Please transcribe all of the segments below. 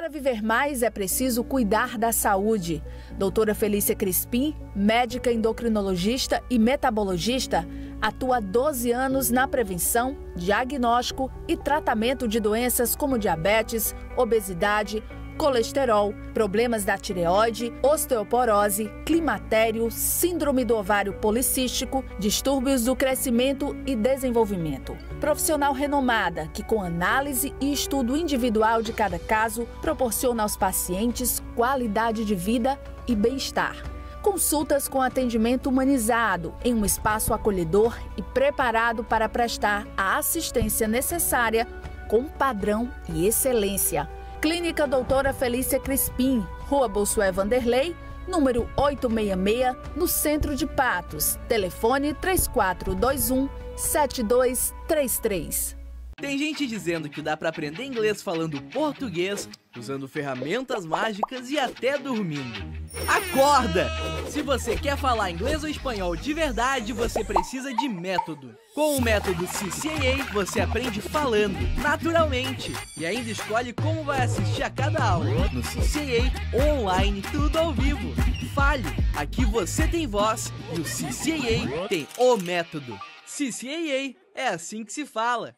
Para viver mais é preciso cuidar da saúde. Doutora Felícia Crispim, médica endocrinologista e metabologista, atua há 12 anos na prevenção, diagnóstico e tratamento de doenças como diabetes, obesidade, colesterol, problemas da tireoide, osteoporose, climatério, síndrome do ovário policístico, distúrbios do crescimento e desenvolvimento. Profissional renomada que, com análise e estudo individual de cada caso, proporciona aos pacientes qualidade de vida e bem-estar consultas com atendimento humanizado, em um espaço acolhedor e preparado para prestar a assistência necessária com padrão e excelência. Clínica Doutora Felícia Crispim, Rua Bolsué Vanderlei, número 866, no centro de Patos. Telefone 3421 7233. Tem gente dizendo que dá para aprender inglês falando português, usando ferramentas mágicas e até dormindo. Acorda! Se você quer falar inglês ou espanhol de verdade, você precisa de método. Com o método CCA, você aprende falando, naturalmente, e ainda escolhe como vai assistir a cada aula, no CCA, online, tudo ao vivo. Fale, aqui você tem voz e o CCA tem o método. CCAA é assim que se fala.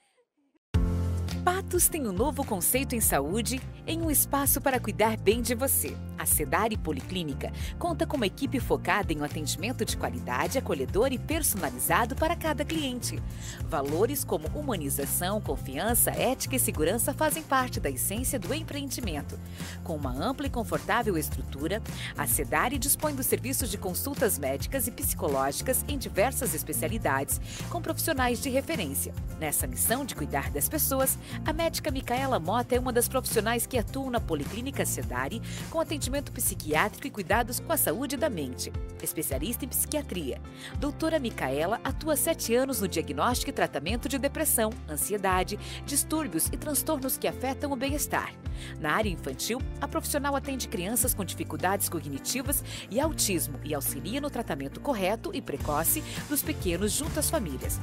Patos tem um novo conceito em saúde em um espaço para cuidar bem de você. A Sedari Policlínica conta com uma equipe focada em um atendimento de qualidade, acolhedor e personalizado para cada cliente. Valores como humanização, confiança, ética e segurança fazem parte da essência do empreendimento. Com uma ampla e confortável estrutura, a Sedari dispõe dos serviços de consultas médicas e psicológicas em diversas especialidades, com profissionais de referência. Nessa missão de cuidar das pessoas, a médica Micaela Mota é uma das profissionais que atuam na Policlínica Sedari com atendimento psiquiátrico e cuidados com a saúde da mente. Especialista em psiquiatria, doutora Micaela atua sete anos no diagnóstico e tratamento de depressão, ansiedade, distúrbios e transtornos que afetam o bem-estar. Na área infantil, a profissional atende crianças com dificuldades cognitivas e autismo e auxilia no tratamento correto e precoce dos pequenos junto às famílias.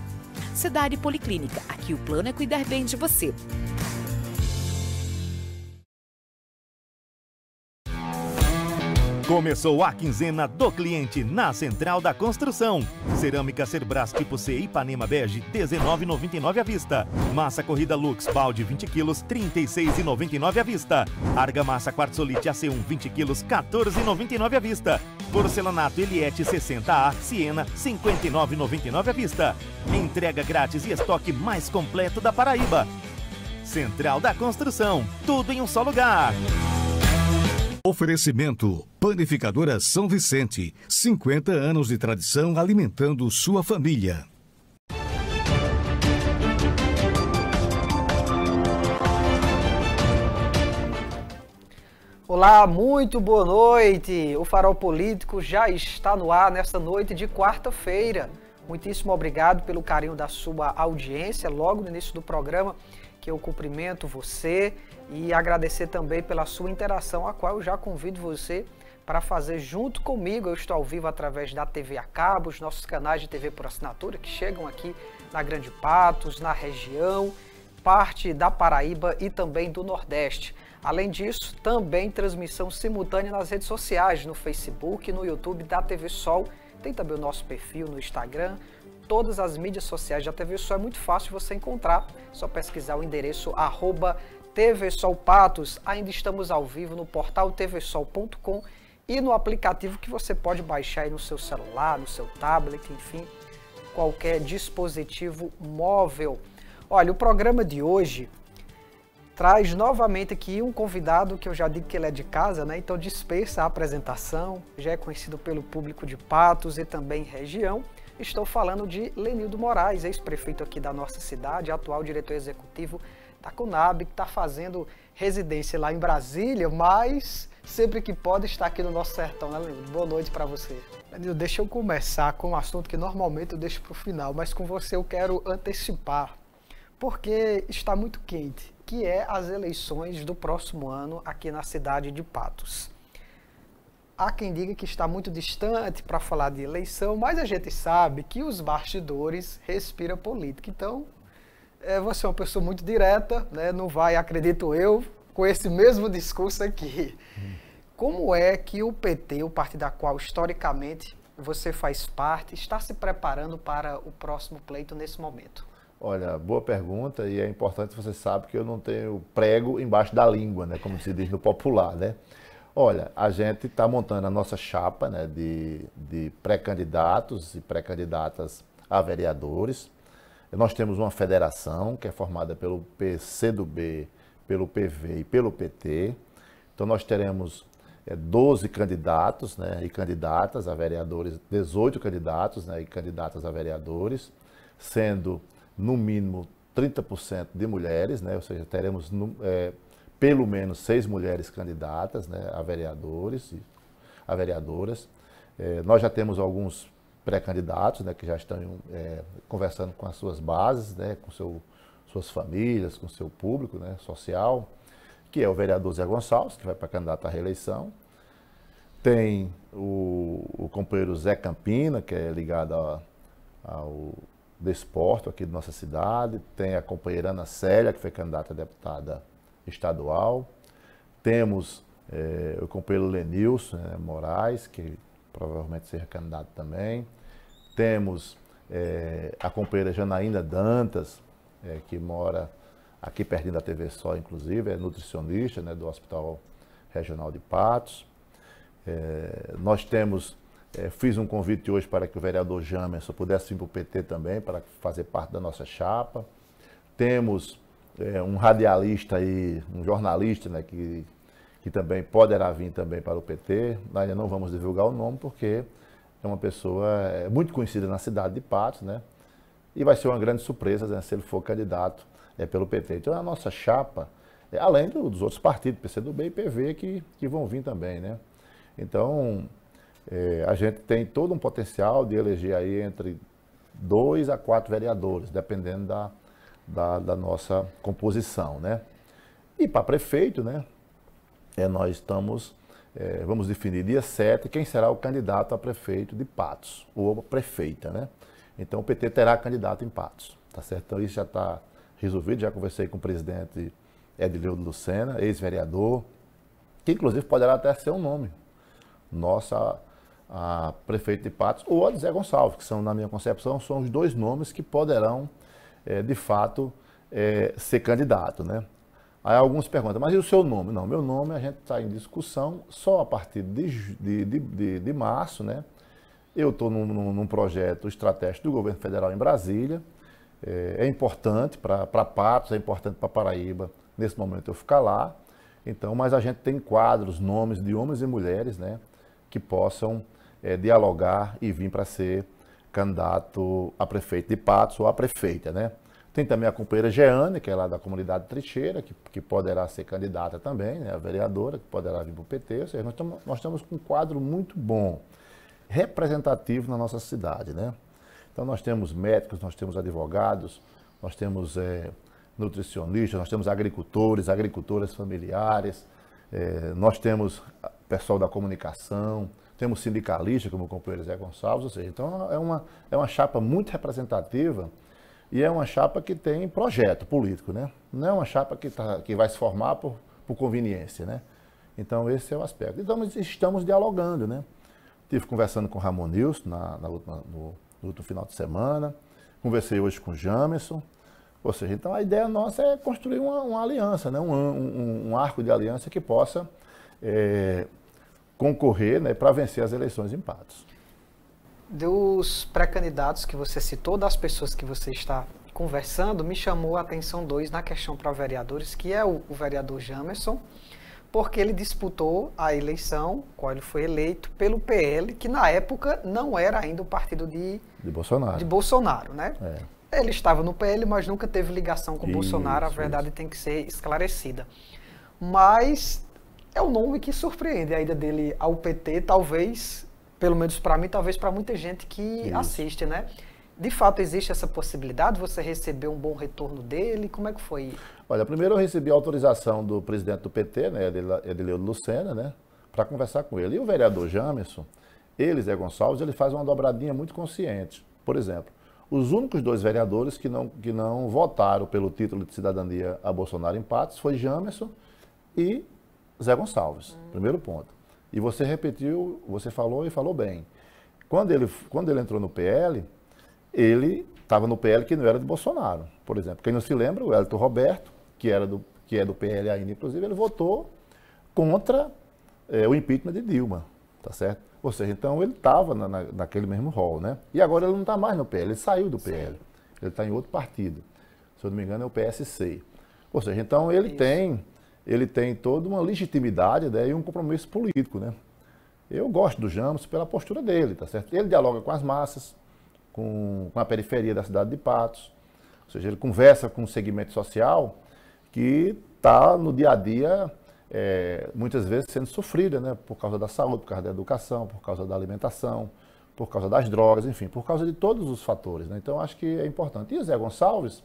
Cidade Policlínica, aqui o plano é cuidar bem de você. Começou a quinzena do cliente na Central da Construção. Cerâmica Cerbras tipo C Ipanema Bege, 19,99 à vista. Massa corrida Lux balde 20 kg, 36,99 à vista. Argamassa quartzolite AC1 20 quilos 14,99 à vista. Porcelanato Eliette 60A Siena, 59,99 à vista. Entrega grátis e estoque mais completo da Paraíba. Central da Construção, tudo em um só lugar. Oferecimento: Panificadora São Vicente. 50 anos de tradição alimentando sua família. Olá, muito boa noite. O Farol Político já está no ar nesta noite de quarta-feira. Muitíssimo obrigado pelo carinho da sua audiência. Logo no início do programa, que eu cumprimento você e agradecer também pela sua interação, a qual eu já convido você para fazer junto comigo. Eu estou ao vivo através da TV a cabo, os nossos canais de TV por assinatura que chegam aqui na Grande Patos, na região, parte da Paraíba e também do Nordeste. Além disso, também transmissão simultânea nas redes sociais, no Facebook, no YouTube da TV Sol. Tem também o nosso perfil no Instagram, todas as mídias sociais da TV Sol. É muito fácil você encontrar, só pesquisar o endereço arroba TV Sol Patos. Ainda estamos ao vivo no portal tvsol.com e no aplicativo que você pode baixar aí no seu celular, no seu tablet, enfim, qualquer dispositivo móvel. Olha, o programa de hoje traz novamente aqui um convidado que eu já digo que ele é de casa, né? Então dispensa a apresentação, já é conhecido pelo público de Patos e também região. Estou falando de Lenildo Moraes, ex-prefeito aqui da nossa cidade, atual diretor executivo da Conab, que está fazendo residência lá em Brasília, mas sempre que pode estar aqui no nosso sertão, né, Lenildo? Boa noite para você. Lenildo, deixa eu começar com um assunto que normalmente eu deixo para o final, mas com você eu quero antecipar, porque está muito quente, que é as eleições do próximo ano aqui na cidade de Patos. Há quem diga que está muito distante para falar de eleição, mas a gente sabe que os bastidores respiram política. Então, é, você é uma pessoa muito direta, né? não vai, acredito eu, com esse mesmo discurso aqui. Como é que o PT, o partido da qual historicamente você faz parte, está se preparando para o próximo pleito nesse momento? Olha, boa pergunta e é importante você sabe que eu não tenho prego embaixo da língua, né, como se diz no popular, né? Olha, a gente está montando a nossa chapa né, de, de pré-candidatos e pré-candidatas a vereadores. Nós temos uma federação que é formada pelo PCdoB, pelo PV e pelo PT. Então nós teremos é, eh, 12 candidatos né, e candidatas a vereadores, 18 candidatos né, e candidatas a vereadores, sendo no mínimo 30% de mulheres, né, ou seja, teremos é, pelo menos seis mulheres candidatas né, a vereadores, e a vereadoras. É, nós já temos alguns pré-candidatos né, que já estão é, conversando com as suas bases, né, com seu, suas famílias, com seu público né, social, que é o vereador Zé Gonçalves, que vai para candidato à reeleição. Tem o, o companheiro Zé Campina, que é ligado ao ao desporto aqui de nossa cidade. Tem a companheira Ana Célia, que foi candidata a deputada estadual. Temos é, o companheiro Lenilson né, Moraes, que provavelmente será candidato também. Temos é, a companheira Janaína Dantas, é, que mora aqui pertinho da TV Só, inclusive, é nutricionista né, do Hospital Regional de Patos. nós temos, fiz um convite hoje para que o vereador Jamerson pudesse vir para o PT também, para fazer parte da nossa chapa. Temos é, um radialista aí um jornalista, né, que, que também poderá vir também para o PT. Ainda não vamos divulgar o nome, porque é uma pessoa é muito conhecida na cidade de Patos, né? E vai ser uma grande surpresa né, se ele for candidato é, pelo PT. Então, a nossa chapa, é, além dos outros partidos, PCdoB e PV, que, que vão vir também, né? Então, é, a gente tem todo um potencial de eleger aí entre dois a quatro vereadores, dependendo da, da, da nossa composição, né? E para prefeito, né? É, nós estamos, é, vamos definir dia 7 quem será o candidato a prefeito de Patos, ou prefeita, né? Então o PT terá candidato em Patos, tá certo? Então isso já está resolvido, já conversei com o presidente Edileudo Lucena, ex-vereador, que inclusive poderá até ser um nome. Nossa a prefeito de Patos ou a Zé Gonçalves, que são, na minha concepção, são os dois nomes que poderão é, de fato, é, ser candidato, né? Aí alguns perguntam, mas e o seu nome? Não, meu nome a gente está em discussão só a partir de, de, de, de, de março, né? Eu estou num, num, projeto estratégico do governo federal em Brasília. É, é importante para Patos, é importante para Paraíba, nesse momento eu ficar lá. Então, mas a gente tem quadros, nomes de homens e mulheres, né? Que possam é, dialogar e vir para ser candidato a prefeito de Patos ou a prefeita, né? Tem também a companheira Jeane, que é lá da comunidade Tricheira, que, que poderá ser candidata também, né? a vereadora, que poderá vir para o PT. Ou seja, nós estamos, nós estamos com um quadro muito bom, representativo na nossa cidade. Né? Então nós temos médicos, nós temos advogados, nós temos é, nutricionistas, nós temos agricultores, agricultoras familiares, é, nós temos pessoal da comunicação, temos sindicalistas como o companheiro Zé Gonçalves, ou seja, então é uma, é uma chapa muito representativa e é uma chapa que tem projeto político, né? Não é uma chapa que, tá, que vai se formar por, por conveniência, né? Então esse é o aspecto. Então estamos dialogando, né? Estive conversando com o Ramon Nilson na, na última, no, no último final de semana, conversei hoje com o Jamerson, ou seja, então a ideia nossa é construir uma, uma aliança, né? Um, um, um, arco de aliança que possa é, concorrer né, para vencer as eleições em Patos. Dos pré-candidatos que você citou, das pessoas que você está conversando, me chamou a atenção dois na questão para vereadores, que é o, o vereador Jamerson, porque ele disputou a eleição, qual ele foi eleito, pelo PL, que na época não era ainda o partido de, de Bolsonaro. De Bolsonaro, né? É. Ele estava no PL, mas nunca teve ligação com isso, Bolsonaro, a verdade isso. tem que ser esclarecida. Mas é um nome que surpreende a ida dele ao PT, talvez, pelo menos para mim, talvez para muita gente que Isso. assiste, né? De fato, existe essa possibilidade? Você recebeu um bom retorno dele? Como é que foi? Olha, primeiro eu recebi a autorização do presidente do PT, né, Edileu Lucena, né, para conversar com ele. E o vereador Jamerson, ele, Zé Gonçalves, ele faz uma dobradinha muito consciente. Por exemplo, os únicos dois vereadores que não, que não votaram pelo título de cidadania a Bolsonaro em Patos foi Jamerson e Zé Gonçalves, primeiro ponto. E você repetiu, você falou e falou bem. Quando ele, quando ele entrou no PL, ele estava no PL que não era de Bolsonaro, por exemplo. Quem não se lembra, o Elton Roberto, que, era do, que é do PL ainda, inclusive, ele votou contra é, o impeachment de Dilma, tá certo? Ou seja, então ele estava na, na, naquele mesmo rol, né? E agora ele não está mais no PL, ele saiu do PL. Sim. Ele está em outro partido. Se eu não me engano, é o PSC. Ou seja, então ele Isso. tem ele tem toda uma legitimidade né, e um compromisso político. Né? Eu gosto do Jamos pela postura dele, tá certo? Ele dialoga com as massas, com, com a periferia da cidade de Patos, ou seja, ele conversa com um segmento social que está no dia a dia, é, muitas vezes sendo sofrida, né? Por causa da saúde, por causa da educação, por causa da alimentação, por causa das drogas, enfim, por causa de todos os fatores, né? Então, acho que é importante. E o Zé Gonçalves,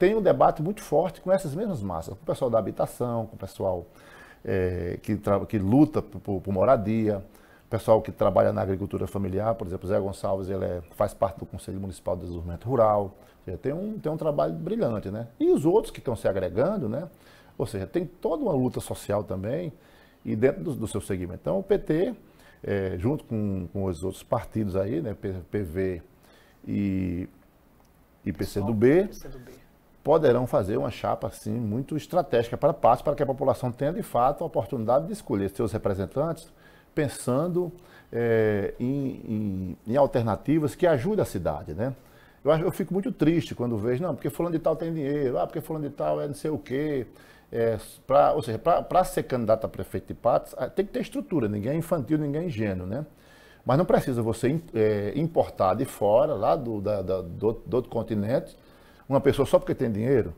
tem um debate muito forte com essas mesmas massas, com o pessoal da habitação, com o pessoal é, que, que, luta por, por moradia, pessoal que trabalha na agricultura familiar, por exemplo, Zé Gonçalves, ele é, faz parte do Conselho Municipal de Desenvolvimento Rural, seja, tem um, tem um trabalho brilhante, né? E os outros que estão se agregando, né? Ou seja, tem toda uma luta social também e dentro do, do seu segmento. Então, o PT, é, junto com, com os outros partidos aí, né, PV e, e PCdoB, PCdoB, poderão fazer uma chapa assim muito estratégica para a parte para que a população tenha de fato a oportunidade de escolher seus representantes, pensando é, em, em, em, alternativas que ajudem a cidade, né? Eu, eu fico muito triste quando vejo, não, porque fulano de tal tem dinheiro, ah, porque fulano de tal é não sei o quê. É, pra, ou seja, para ser candidato a prefeito de Patos, ah, tem que ter estrutura, ninguém é infantil, ninguém é ingênuo, né? Mas não precisa você é, importar de fora, lá do, da, da, do, do outro continente, uma pessoa só porque tem dinheiro,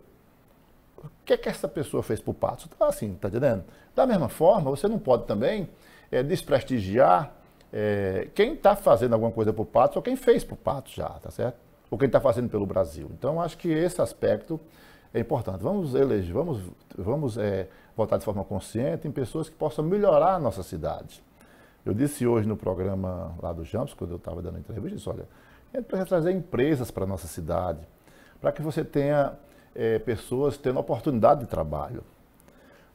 o que é que essa pessoa fez para o pato? Então, assim, tá entendendo? Da mesma forma, você não pode também é, desprestigiar é, quem está fazendo alguma coisa para o pato ou quem fez para o pato já, tá certo? Ou quem está fazendo pelo Brasil. Então, acho que esse aspecto é importante. Vamos eleger, vamos, vamos é, votar de forma consciente em pessoas que possam melhorar a nossa cidade. Eu disse hoje no programa lá do Jamps, quando eu estava dando entrevista, disse, olha, a gente precisa trazer empresas para a nossa cidade, para que você tenha é, pessoas tendo oportunidade de trabalho.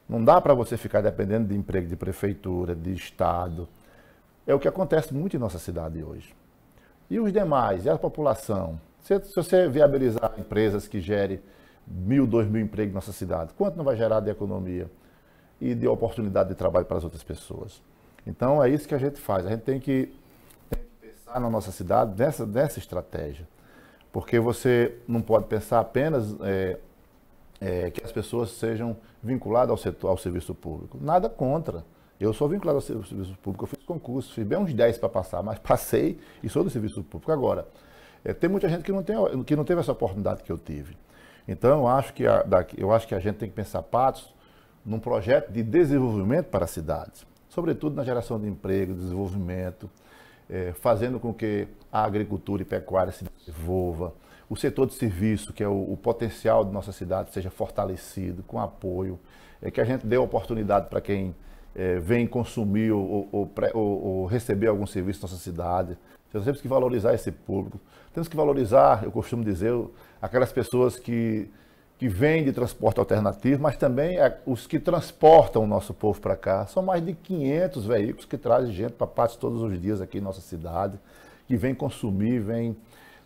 Não dá para você ficar dependendo de emprego de prefeitura, de Estado. É o que acontece muito em nossa cidade hoje. E os demais, e a população? Se, se você viabilizar empresas que gerem mil, dois mil empregos em nossa cidade, quanto não vai gerar de economia e de oportunidade de trabalho para as outras pessoas? Então é isso que a gente faz. A gente tem que, tem que pensar na nossa cidade nessa, nessa estratégia. Porque você não pode pensar apenas é, é, que as pessoas sejam vinculadas ao, setor, ao serviço público. Nada contra. Eu sou vinculado ao serviço público, eu fiz concurso, fiz bem uns 10 para passar, mas passei e sou do serviço público. Agora, é, tem muita gente que não, tem, que não teve essa oportunidade que eu tive. Então, eu acho, que a, daqui, eu acho que a gente tem que pensar, Patos, num projeto de desenvolvimento para as cidades, sobretudo na geração de emprego, desenvolvimento, é, fazendo com que a agricultura e pecuária se desenvolva, o setor de serviço, que é o, o potencial de nossa cidade, seja fortalecido, com apoio, é, que a gente dê oportunidade para quem é, vem consumir ou, ou, ou, ou, receber algum serviço na nossa cidade. Então, temos que valorizar esse público, temos que valorizar, eu costumo dizer, aquelas pessoas que que vêm de transporte alternativo, mas também os que transportam o nosso povo para cá. São mais de 500 veículos que trazem gente para parte todos os dias aqui em nossa cidade, que vem consumir, vem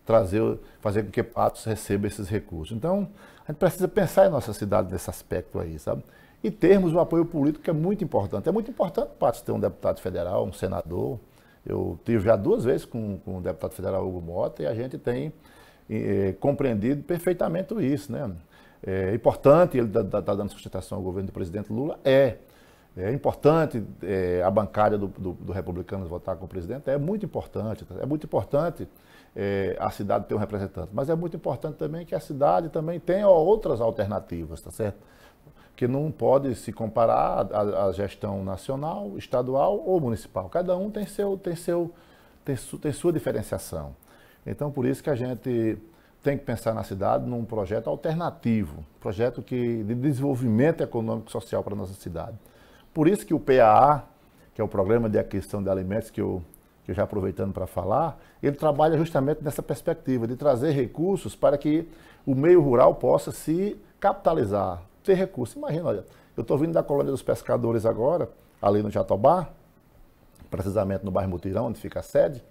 trazer, fazer com que Patos receba esses recursos. Então, a gente precisa pensar em nossa cidade nesse aspecto aí, sabe? E termos um apoio político que é muito importante. É muito importante Patos ter um deputado federal, um senador. Eu tive já duas vezes com, com o deputado federal Hugo Mota e a gente tem eh, compreendido perfeitamente isso, né? É importante ele está tá, tá dando sustentação ao governo do presidente Lula? É. É importante é, a bancária do, do, do republicano votar com o presidente? É muito importante. Tá? É muito importante é, a cidade ter um representante, mas é muito importante também que a cidade também tenha outras alternativas, tá certo? Que não pode se comparar à, à gestão nacional, estadual ou municipal. Cada um tem, seu, tem, seu, tem, su, tem sua diferenciação. Então, por isso que a gente tem que pensar na cidade num projeto alternativo, projeto que, de desenvolvimento econômico e social para a nossa cidade. Por isso que o PAA, que é o Programa de Aquisição de Alimentos, que eu, que eu já aproveitando para falar, ele trabalha justamente nessa perspectiva de trazer recursos para que o meio rural possa se capitalizar, ter recursos. Imagina, olha, eu estou vindo da colônia dos pescadores agora, ali no Jatobá, precisamente no bairro Mutirão, onde fica a sede,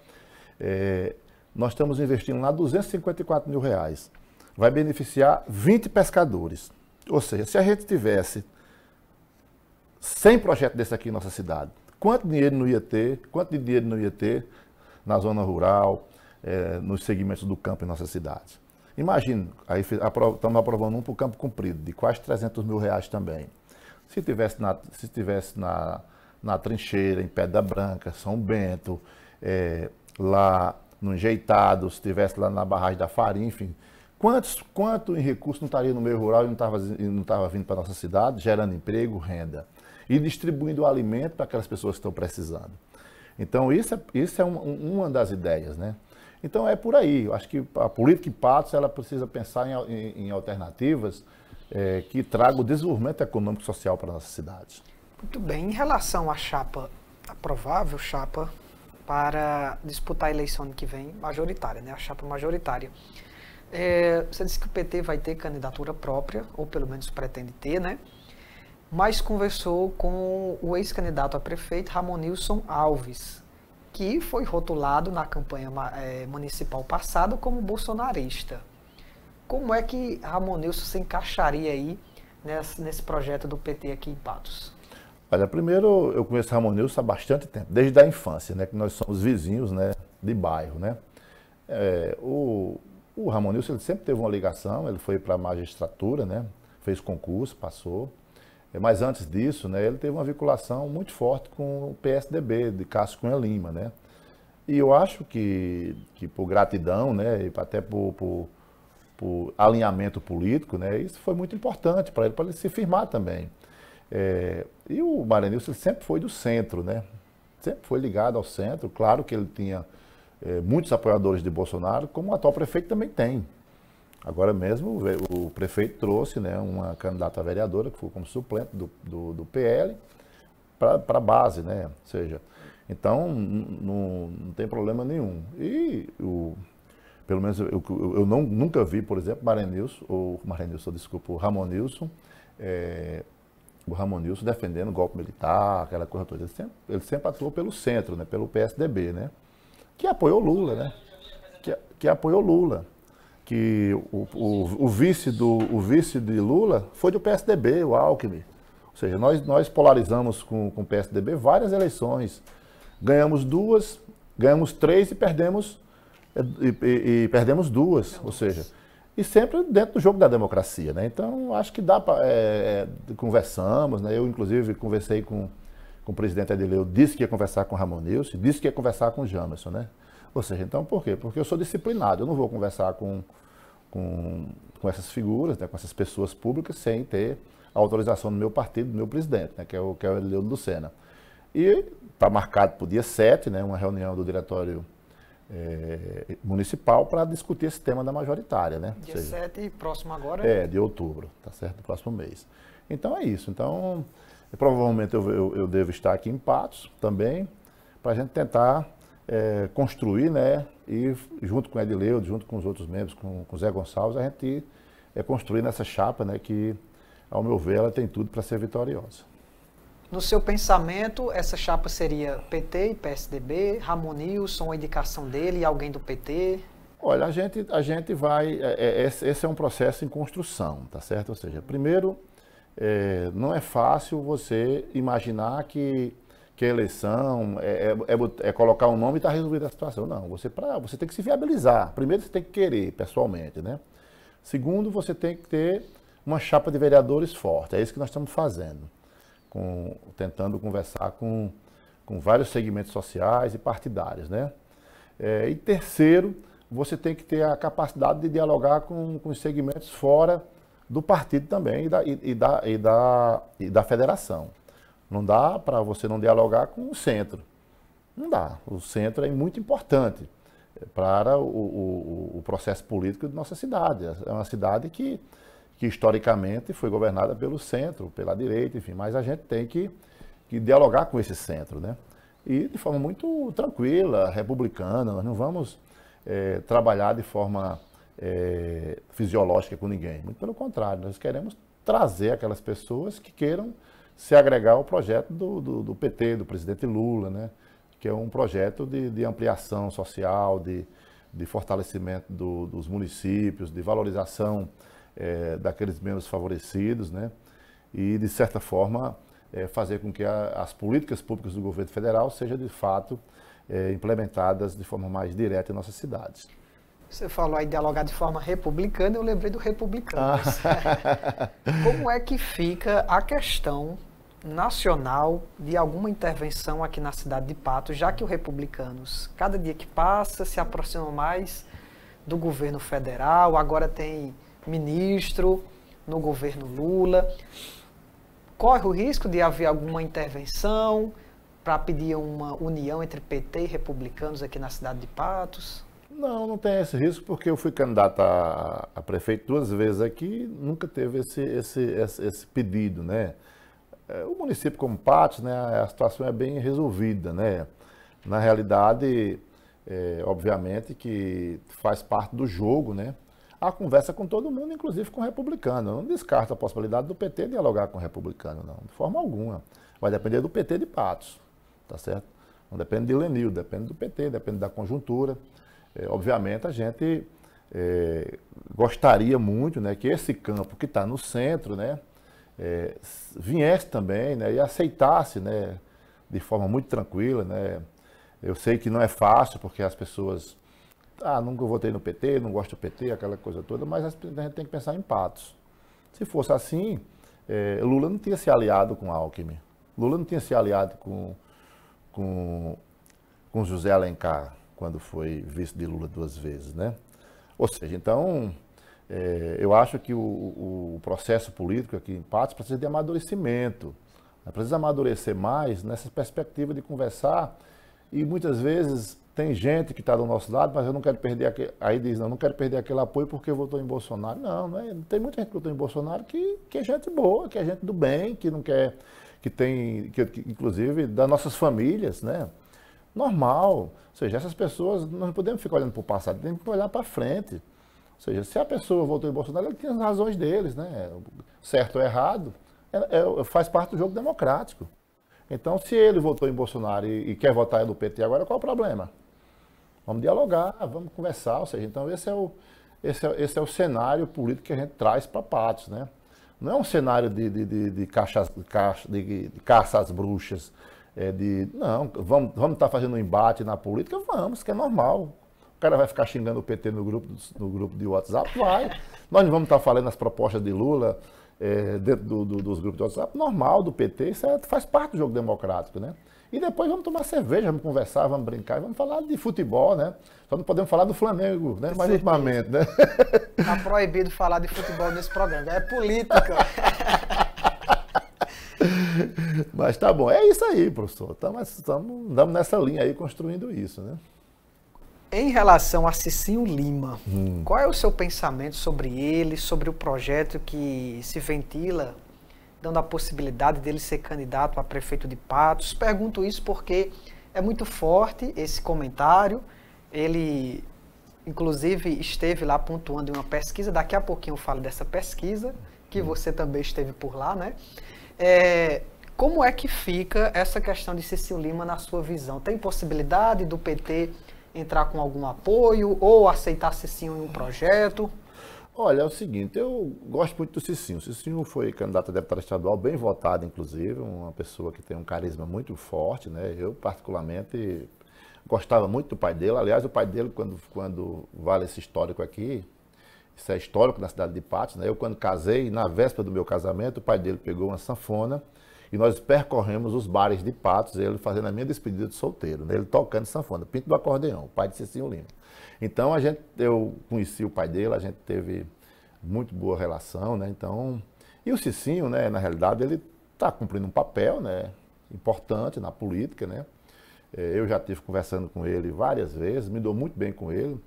é, nós estamos investindo lá 254 mil reais. Vai beneficiar 20 pescadores. Ou seja, se a gente tivesse 100 projetos desse aqui em nossa cidade, quanto dinheiro não ia ter? Quanto dinheiro não ia ter na zona rural, é, nos segmentos do campo em nossa cidade? Imagina, aí estamos aprovando um para o campo comprido, de quase 300 mil reais também. Se tivesse na, se tivesse na, na trincheira, em Pedra Branca, São Bento, é, lá no Enjeitado, se estivesse lá na barragem da Farinha, enfim. Quantos, quanto em recurso não estaria no meio rural e não estava não vindo para a nossa cidade, gerando emprego, renda? E distribuindo o alimento para aquelas pessoas que estão precisando. Então, isso é, isso é um, um, uma das ideias, né? Então, é por aí. Eu acho que a política de patos, ela precisa pensar em, em, em alternativas é, que tragam desenvolvimento econômico e social para a nossa cidade. Muito bem. Em relação à chapa, a provável chapa para disputar a eleição que vem majoritária, né? a chapa majoritária. É, você disse que o PT vai ter candidatura própria, ou pelo menos pretende ter, né? Mas conversou com o ex-candidato a prefeito Ramonilson Alves, que foi rotulado na campanha é, municipal passada como bolsonarista. Como é que Ramonilson se encaixaria aí nesse, nesse projeto do PT aqui em Patos? Olha, primeiro eu conheço Ramon Nilson há bastante tempo, desde a infância, né? Que nós somos vizinhos, né? De bairro, né? É, o, o Ramon ele sempre teve uma ligação, ele foi para a magistratura, né? Fez concurso, passou. É, mas antes disso, né, ele teve uma vinculação muito forte com o PSDB, de Cássio Cunha Lima, né? E eu acho que, que por gratidão, né, e até por, por, por alinhamento político, né, isso foi muito importante para ele, para ele se firmar também. É, e o Maranilson sempre foi do centro, né? Sempre foi ligado ao centro. Claro que ele tinha é, muitos apoiadores de Bolsonaro, como o atual prefeito também tem. Agora mesmo o prefeito trouxe né, uma candidata vereadora, que foi como suplente do, do, do PL, para a base, né? Ou seja, então não, não tem problema nenhum. E o, pelo menos eu, eu não, nunca vi, por exemplo, Maranilson, ou Maranilson, desculpa, o Ramon Nilson, é, o Ramon Nilson defendendo o golpe militar, aquela coisa toda. Ele sempre, ele sempre atuou pelo centro, né? pelo PSDB, né? que apoiou Lula, né? que, que apoiou Lula. Que o, o, o, vice do, o vice de Lula foi do PSDB, o Alckmin. Ou seja, nós, nós polarizamos com, com o PSDB várias eleições. Ganhamos duas, ganhamos três e perdemos, e, e, e perdemos duas. Ou seja, e sempre dentro do jogo da democracia. Né? Então, acho que dá para. É, é, conversamos, né? eu, inclusive, conversei com, com o presidente Adeleu, disse que ia conversar com o Ramon Nilson, disse que ia conversar com o Jamerson. Né? Ou seja, então por quê? Porque eu sou disciplinado, eu não vou conversar com, com, com essas figuras, né? com essas pessoas públicas, sem ter a autorização do meu partido, do meu presidente, né? que é o, que é o Adeleu Lucena. E está marcado para o dia 7, né? uma reunião do diretório é, municipal para discutir esse tema da majoritária, né? Dia seja, 7 e próximo agora? É, né? de outubro, tá certo? Do próximo mês. Então é isso. Então, eh, provavelmente eu, eu, eu devo estar aqui em Patos também, para a gente tentar é, construir, né? E junto com o Edileudo, junto com os outros membros, com, com o Zé Gonçalves, a gente é, construir essa chapa, né? Que, ao meu ver, ela tem tudo para ser vitoriosa. No seu pensamento, essa chapa seria PT e PSDB, Ramon Ramonilson, a indicação dele e alguém do PT? Olha, a gente, a gente vai. É, é esse é um processo em construção, tá certo? Ou seja, primeiro, é, não é fácil você imaginar que, que a eleição é, é, é, é colocar um nome e tá resolvida a situação. Não, você, pra, você tem que se viabilizar. Primeiro, você tem que querer pessoalmente, né? Segundo, você tem que ter uma chapa de vereadores forte. É isso que nós estamos fazendo com, tentando conversar com, com vários segmentos sociais e partidários. Né? É, e terceiro, você tem que ter a capacidade de dialogar com, com os segmentos fora do partido também e da, e, e da, e da, e da federação. Não dá para você não dialogar com o centro. Não dá. O centro é muito importante para o, o, o processo político de nossa cidade. É uma cidade que que historicamente foi governada pelo centro, pela direita, enfim, mas a gente tem que, que dialogar com esse centro, né? E de forma muito tranquila, republicana, nós não vamos é, trabalhar de forma é, fisiológica com ninguém. Muito pelo contrário, nós queremos trazer aquelas pessoas que queiram se agregar ao projeto do, do, do PT, do presidente Lula, né? que é um projeto de, de ampliação social, de, de fortalecimento do, dos municípios, de valorização é, daqueles menos favorecidos, né? e, de certa forma, é, fazer com que a, as políticas públicas do governo federal sejam, de fato, é, implementadas de forma mais direta em nossas cidades. Você falou aí dialogar de forma republicana, eu lembrei do republicano. Ah. Como é que fica a questão nacional de alguma intervenção aqui na cidade de Patos, já que o Republicanos, cada dia que passa, se aproxima mais do governo federal, agora tem ministro no governo Lula. Corre o risco de haver alguma intervenção para pedir uma união entre PT e republicanos aqui na cidade de Patos? Não, não tem esse risco, porque eu fui candidato a, a prefeito duas vezes aqui, nunca teve esse, esse, esse, esse pedido, né? É, o município como Patos, né, a situação é bem resolvida, né? Na realidade, é, obviamente que faz parte do jogo, né? a conversa com todo mundo, inclusive com o republicano. Eu não descarto a possibilidade do PT dialogar com o republicano, não, de forma alguma. Vai depender do PT de Patos, tá certo? Não depende de Lenil, depende do PT, depende da conjuntura. É, obviamente, a gente é, gostaria muito né, que esse campo que está no centro né, é, viesse também né, e aceitasse né, de forma muito tranquila. Né. Eu sei que não é fácil, porque as pessoas ah, nunca votei no PT, não gosto do PT, aquela coisa toda, mas a gente tem que pensar em patos. Se fosse assim, é, Lula não tinha se aliado com Alckmin. Lula não tinha se aliado com, com, com José Alencar, quando foi vice de Lula duas vezes, né? Ou seja, então, é, eu acho que o, o, processo político aqui em Patos precisa de amadurecimento. Precisa amadurecer mais nessa perspectiva de conversar e muitas vezes tem gente que está do nosso lado, mas eu não quero perder aquele. Aí diz, não, não quero perder aquele apoio porque votou em Bolsonaro. Não, não é, tem muita gente que votou em Bolsonaro que, que é gente boa, que é gente do bem, que não quer, que tem, que, que inclusive das nossas famílias, né? Normal. Ou seja, essas pessoas, nós não podemos ficar olhando para o passado, temos que olhar para frente. Ou seja, se a pessoa votou em Bolsonaro, ela tem as razões deles, né? Certo ou errado, é, é, faz parte do jogo democrático. Então, se ele votou em Bolsonaro e, e quer votar no PT agora, qual o problema? Vamos dialogar, vamos conversar, ou seja, então esse é o, esse é, esse é o cenário político que a gente traz para Patos, né? Não é um cenário de, de, de, de, caixas, de, caixa, de, de caça às bruxas, é de, não, vamos estar vamos tá fazendo um embate na política? Vamos, que é normal. O cara vai ficar xingando o PT no grupo, no grupo de WhatsApp? Vai. Nós não vamos estar tá falando as propostas de Lula, é, dentro do, do, dos grupos de WhatsApp, normal do PT, isso é, faz parte do jogo democrático, né? E depois vamos tomar cerveja, vamos conversar, vamos brincar, vamos falar de futebol, né? Só não podemos falar do Flamengo, né? Mais ultimamente, né? Tá proibido falar de futebol nesse programa, é política. Mas tá bom, é isso aí, professor. Estamos nessa linha aí, construindo isso, né? Em relação a Cicinho Lima, hum. qual é o seu pensamento sobre ele, sobre o projeto que se ventila, dando a possibilidade dele ser candidato a prefeito de Patos? Pergunto isso porque é muito forte esse comentário. Ele, inclusive, esteve lá pontuando em uma pesquisa. Daqui a pouquinho eu falo dessa pesquisa, que hum. você também esteve por lá, né? É, como é que fica essa questão de Cicinho Lima na sua visão? Tem possibilidade do PT entrar com algum apoio ou aceitar Cicinho em um projeto? Olha, é o seguinte, eu gosto muito do Cicinho. O Cicinho foi candidato a deputado estadual, bem votado, inclusive, uma pessoa que tem um carisma muito forte, né? Eu, particularmente, gostava muito do pai dele. Aliás, o pai dele, quando, quando vale esse histórico aqui, isso é histórico na cidade de Patos, né? Eu, quando casei, na véspera do meu casamento, o pai dele pegou uma sanfona e nós percorremos os bares de Patos, ele fazendo a minha despedida de solteiro, né? ele tocando sanfona, pinto do acordeão, o pai de Cicinho assim, Lima. Então, a gente, eu conheci o pai dele, a gente teve muito boa relação, né? Então, e o Cicinho, né, na realidade, ele está cumprindo um papel, né, importante na política, né? É, eu já tive conversando com ele várias vezes, me dou muito bem com ele.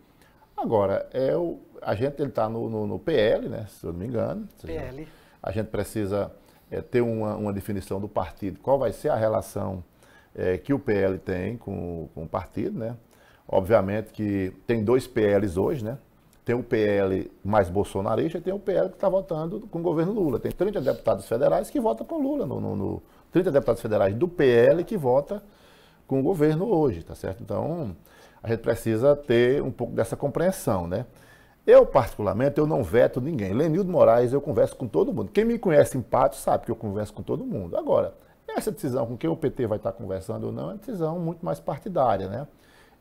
Agora, é o, a gente está no, no, no, PL, né, se eu não me engano. PL. A gente precisa é, ter uma, uma, definição do partido, qual vai ser a relação é, que o PL tem com, com o partido, né? Obviamente que tem dois PLs hoje, né? Tem o PL mais bolsonarista e tem o PL que está votando com o governo Lula. Tem 30 deputados federais que votam com Lula, no, no, no 30 deputados federais do PL que vota com o governo hoje, tá certo? Então, a gente precisa ter um pouco dessa compreensão, né? Eu, particularmente, eu não veto ninguém. Lenildo Moraes, eu converso com todo mundo. Quem me conhece em Pátio sabe que eu converso com todo mundo. Agora, essa decisão com quem o PT vai estar conversando ou não é uma decisão muito mais partidária, né?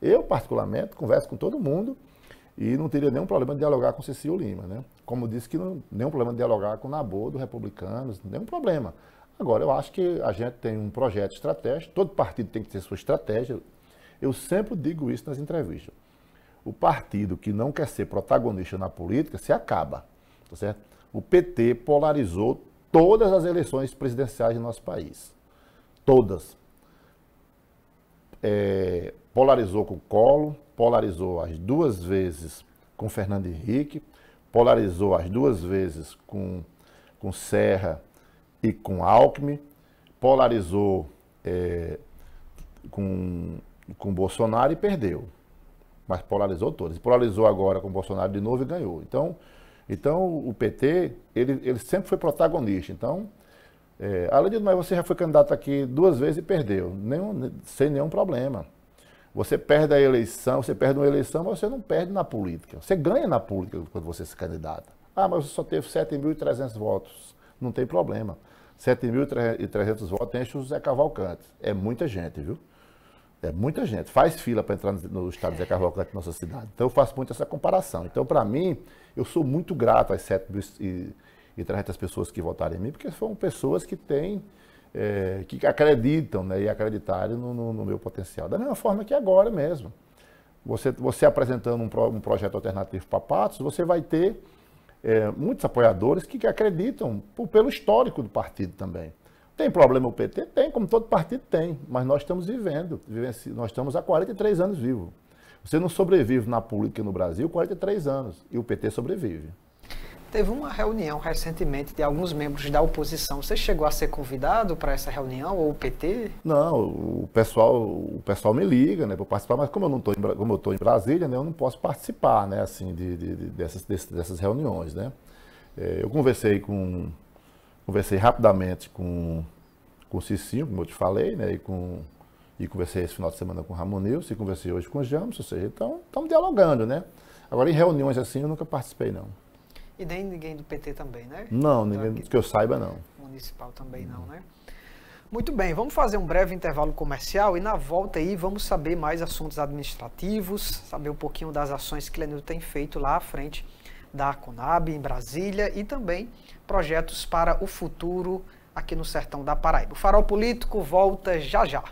Eu, particularmente, converso com todo mundo e não teria nenhum problema de dialogar com Cecil Lima, né? Como disse que não, nenhum problema de dialogar com Nabô, do Republicanos, nenhum problema. Agora, eu acho que a gente tem um projeto estratégico, todo partido tem que ter sua estratégia. Eu sempre digo isso nas entrevistas o partido que não quer ser protagonista na política se acaba, tá certo? O PT polarizou todas as eleições presidenciais do nosso país. Todas. É, polarizou com o Colo, polarizou as duas vezes com Fernando Henrique, polarizou as duas vezes com, com Serra e com Alckmin, polarizou é, com, com Bolsonaro e perdeu mas polarizou todas. Polarizou agora com o Bolsonaro de novo e ganhou. Então, então o PT, ele, ele sempre foi protagonista. Então, é, além de mais, você já foi candidato aqui duas vezes e perdeu, nenhum, sem nenhum problema. Você perde a eleição, você perde uma eleição, mas você não perde na política. Você ganha na política quando você se candidata. Ah, mas você só teve 7.300 votos. Não tem problema. 7.300 votos enche o Zé Cavalcante. É muita gente, viu? É muita gente. Faz fila para entrar no estado de Zé na é nossa cidade. Então eu faço muito essa comparação. Então, para mim, eu sou muito grato às 7.300 pessoas que votaram em mim, porque foram pessoas que têm, é, que acreditam né, e acreditarem no, no, no, meu potencial. Da mesma forma que agora mesmo. Você, você apresentando um, pro, um projeto alternativo para Patos, você vai ter é, muitos apoiadores que, que acreditam por, pelo histórico do partido também. Tem problema o PT? Tem, como todo partido tem, mas nós estamos vivendo, nós estamos há 43 anos vivos. Você não sobrevive na política no Brasil 43 anos, e o PT sobrevive. Teve uma reunião recentemente de alguns membros da oposição. Você chegou a ser convidado para essa reunião ou o PT? Não, o pessoal, o pessoal me liga, né, para participar. Mas como eu não tô, em, como eu tô em Brasília, né, eu não posso participar, né, assim, de, de, de dessas, dessas reuniões, né. É, eu conversei com Conversei rapidamente com, com o Cicinho, como eu te falei, né? E, com, e conversei esse final de semana com o Ramon Nilson, e conversei hoje com o James, ou seja, então estamos dialogando, né? Agora, em reuniões assim, eu nunca participei, não. E nem ninguém do PT também, né? Não, então, ninguém que eu saiba, não. Municipal também não, né? Muito bem, vamos fazer um breve intervalo comercial e na volta aí vamos saber mais assuntos administrativos, saber um pouquinho das ações que o Lenil tem feito lá à frente da Conab em Brasília e também projetos para o futuro aqui no sertão da Paraíba. O Farol Político volta já já.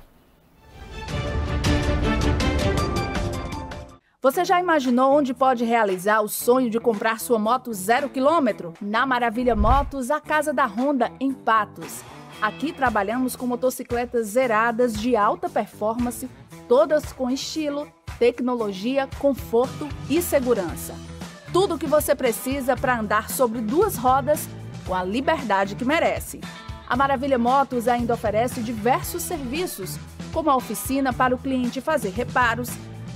Você já imaginou onde pode realizar o sonho de comprar sua moto zero quilômetro? Na Maravilha Motos, a casa da Honda, em Patos. Aqui trabalhamos com motocicletas zeradas de alta performance, todas com estilo, tecnologia, conforto e segurança tudo o que você precisa para andar sobre duas rodas com a liberdade que merece. A Maravilha Motos ainda oferece diversos serviços, como a oficina para o cliente fazer reparos,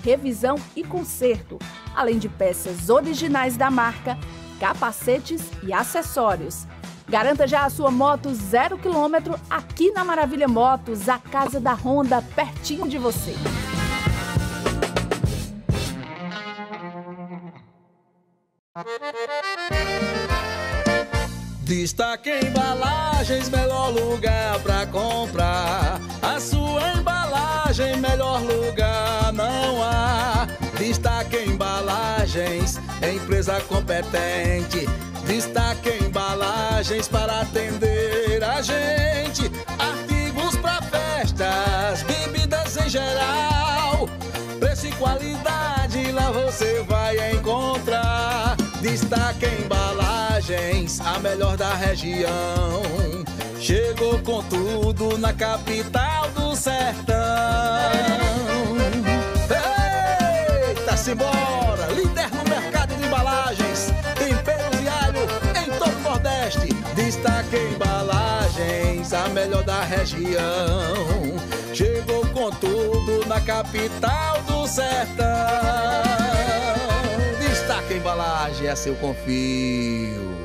revisão e conserto, além de peças originais da marca, capacetes e acessórios. Garanta já a sua moto zero quilômetro aqui na Maravilha Motos, a casa da Honda, pertinho de você. Destaque Embalagens, melhor lugar pra comprar. A sua embalagem, melhor lugar não há. Destaque Embalagens, empresa competente. Destaque Embalagens para atender a gente. Artigos para festas, bebidas em geral. Preço e qualidade lá você vai encontrar. Destaque Embalagens, a melhor da região. Chegou com tudo na capital do sertão. Eita, simbora! Líder no mercado de embalagens, temperos e alho em todo o Nordeste. Destaque Embalagens, a melhor da região. Chegou com tudo na capital do sertão embalagem, essa eu confio.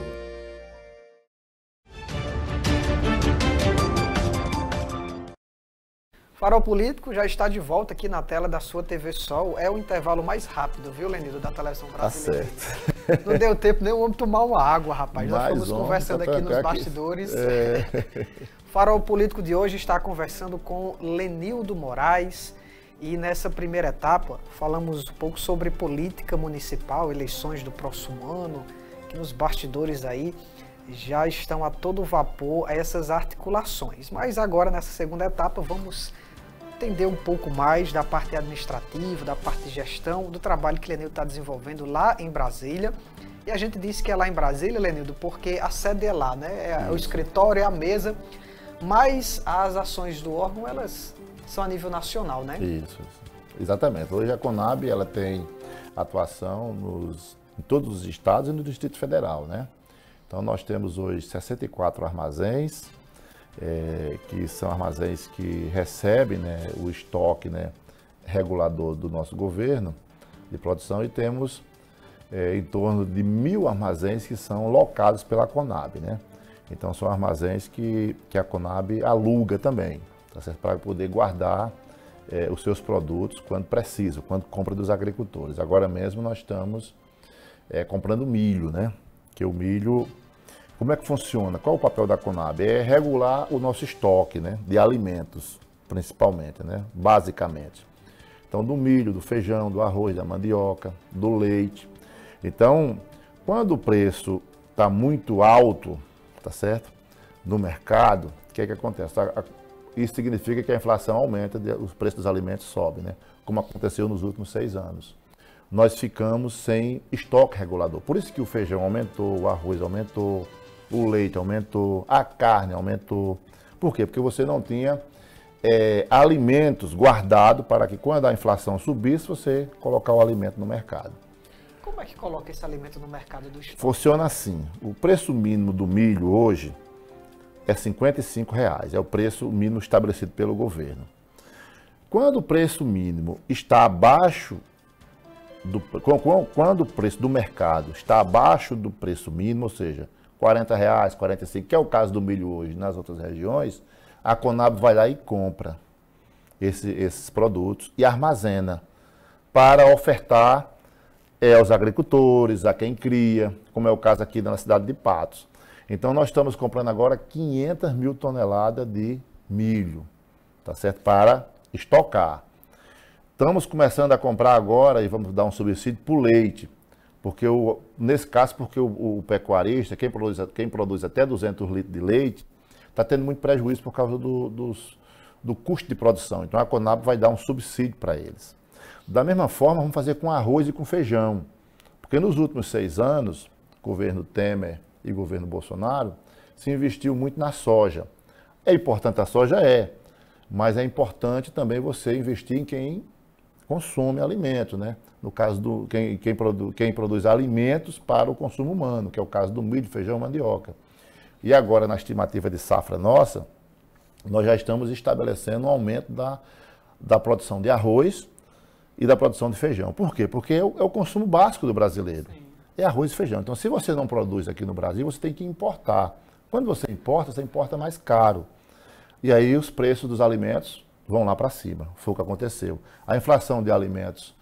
Farol Político já está de volta aqui na tela da sua TV Sol. É o intervalo mais rápido, viu, Lenido, da televisão tá brasileira. Tá certo. Não deu tempo nem o homem tomar uma água, rapaz. Mais Nós fomos conversando tá aqui nos bastidores. É. Farol Político de hoje está conversando com Lenildo Moraes, e nessa primeira etapa, falamos um pouco sobre política municipal, eleições do próximo ano, que nos bastidores aí já estão a todo vapor essas articulações. Mas agora, nessa segunda etapa, vamos entender um pouco mais da parte administrativa, da parte de gestão, do trabalho que Lenildo está desenvolvendo lá em Brasília. E a gente disse que é lá em Brasília, Lenildo, porque a sede é lá, né? É o escritório, é a mesa, mas as ações do órgão, elas são a nível nacional, né? Isso, exatamente. Hoje a Conab ela tem atuação nos, em todos os estados e no Distrito Federal, né? Então nós temos hoje 64 armazéns, é, que são armazéns que recebem né, o estoque né, regulador do nosso governo de produção e temos é, em torno de mil armazéns que são locados pela Conab, né? Então são armazéns que, que a Conab aluga também tá certo? Para poder guardar eh, os seus produtos quando precisa quando compra dos agricultores. Agora mesmo nós estamos eh, comprando milho, né? Que o milho, como é que funciona? Qual é o papel da Conab? É regular o nosso estoque, né? De alimentos, principalmente, né? Basicamente. Então, do milho, do feijão, do arroz, da mandioca, do leite. Então, quando o preço está muito alto, tá certo? No mercado, o que é que acontece? A, isso significa que a inflação aumenta, os preços dos alimentos sobem, né? como aconteceu nos últimos seis anos. Nós ficamos sem estoque regulador. Por isso que o feijão aumentou, o arroz aumentou, o leite aumentou, a carne aumentou. Por quê? Porque você não tinha é, alimentos guardados para que quando a inflação subisse, você colocar o alimento no mercado. Como é que coloca esse alimento no mercado do estoque? Funciona assim. O preço mínimo do milho hoje é R$ 55,00, é o preço mínimo estabelecido pelo governo. Quando o preço mínimo está abaixo do quando o preço do mercado está abaixo do preço mínimo, ou seja, R$ 40,00, 45, que é o caso do milho hoje nas outras regiões, a Conab vai lá e compra esse, esses produtos e armazena para ofertar é, aos agricultores, a quem cria, como é o caso aqui na cidade de Patos. Então nós estamos comprando agora 500 mil toneladas de milho, tá certo? Para estocar. Estamos começando a comprar agora e vamos dar um subsídio para o leite, porque o, nesse caso, porque o, o pecuarista, quem produz, quem produz até 200 litros de leite, está tendo muito prejuízo por causa do, dos, do custo de produção. Então a Conab vai dar um subsídio para eles. Da mesma forma, vamos fazer com arroz e com feijão, porque nos últimos seis anos, governo Temer, e governo Bolsonaro, se investiu muito na soja. É importante a soja? É. Mas é importante também você investir em quem consome alimento, né? No caso do quem, quem, produ, quem produz alimentos para o consumo humano, que é o caso do milho, feijão, mandioca. E agora, na estimativa de safra nossa, nós já estamos estabelecendo um aumento da, da produção de arroz e da produção de feijão. Por quê? Porque é o, é o consumo básico do brasileiro é arroz e feijão. Então, se você não produz aqui no Brasil, você tem que importar. Quando você importa, você importa mais caro. E aí os preços dos alimentos vão lá para cima. Foi o que aconteceu. A inflação de alimentos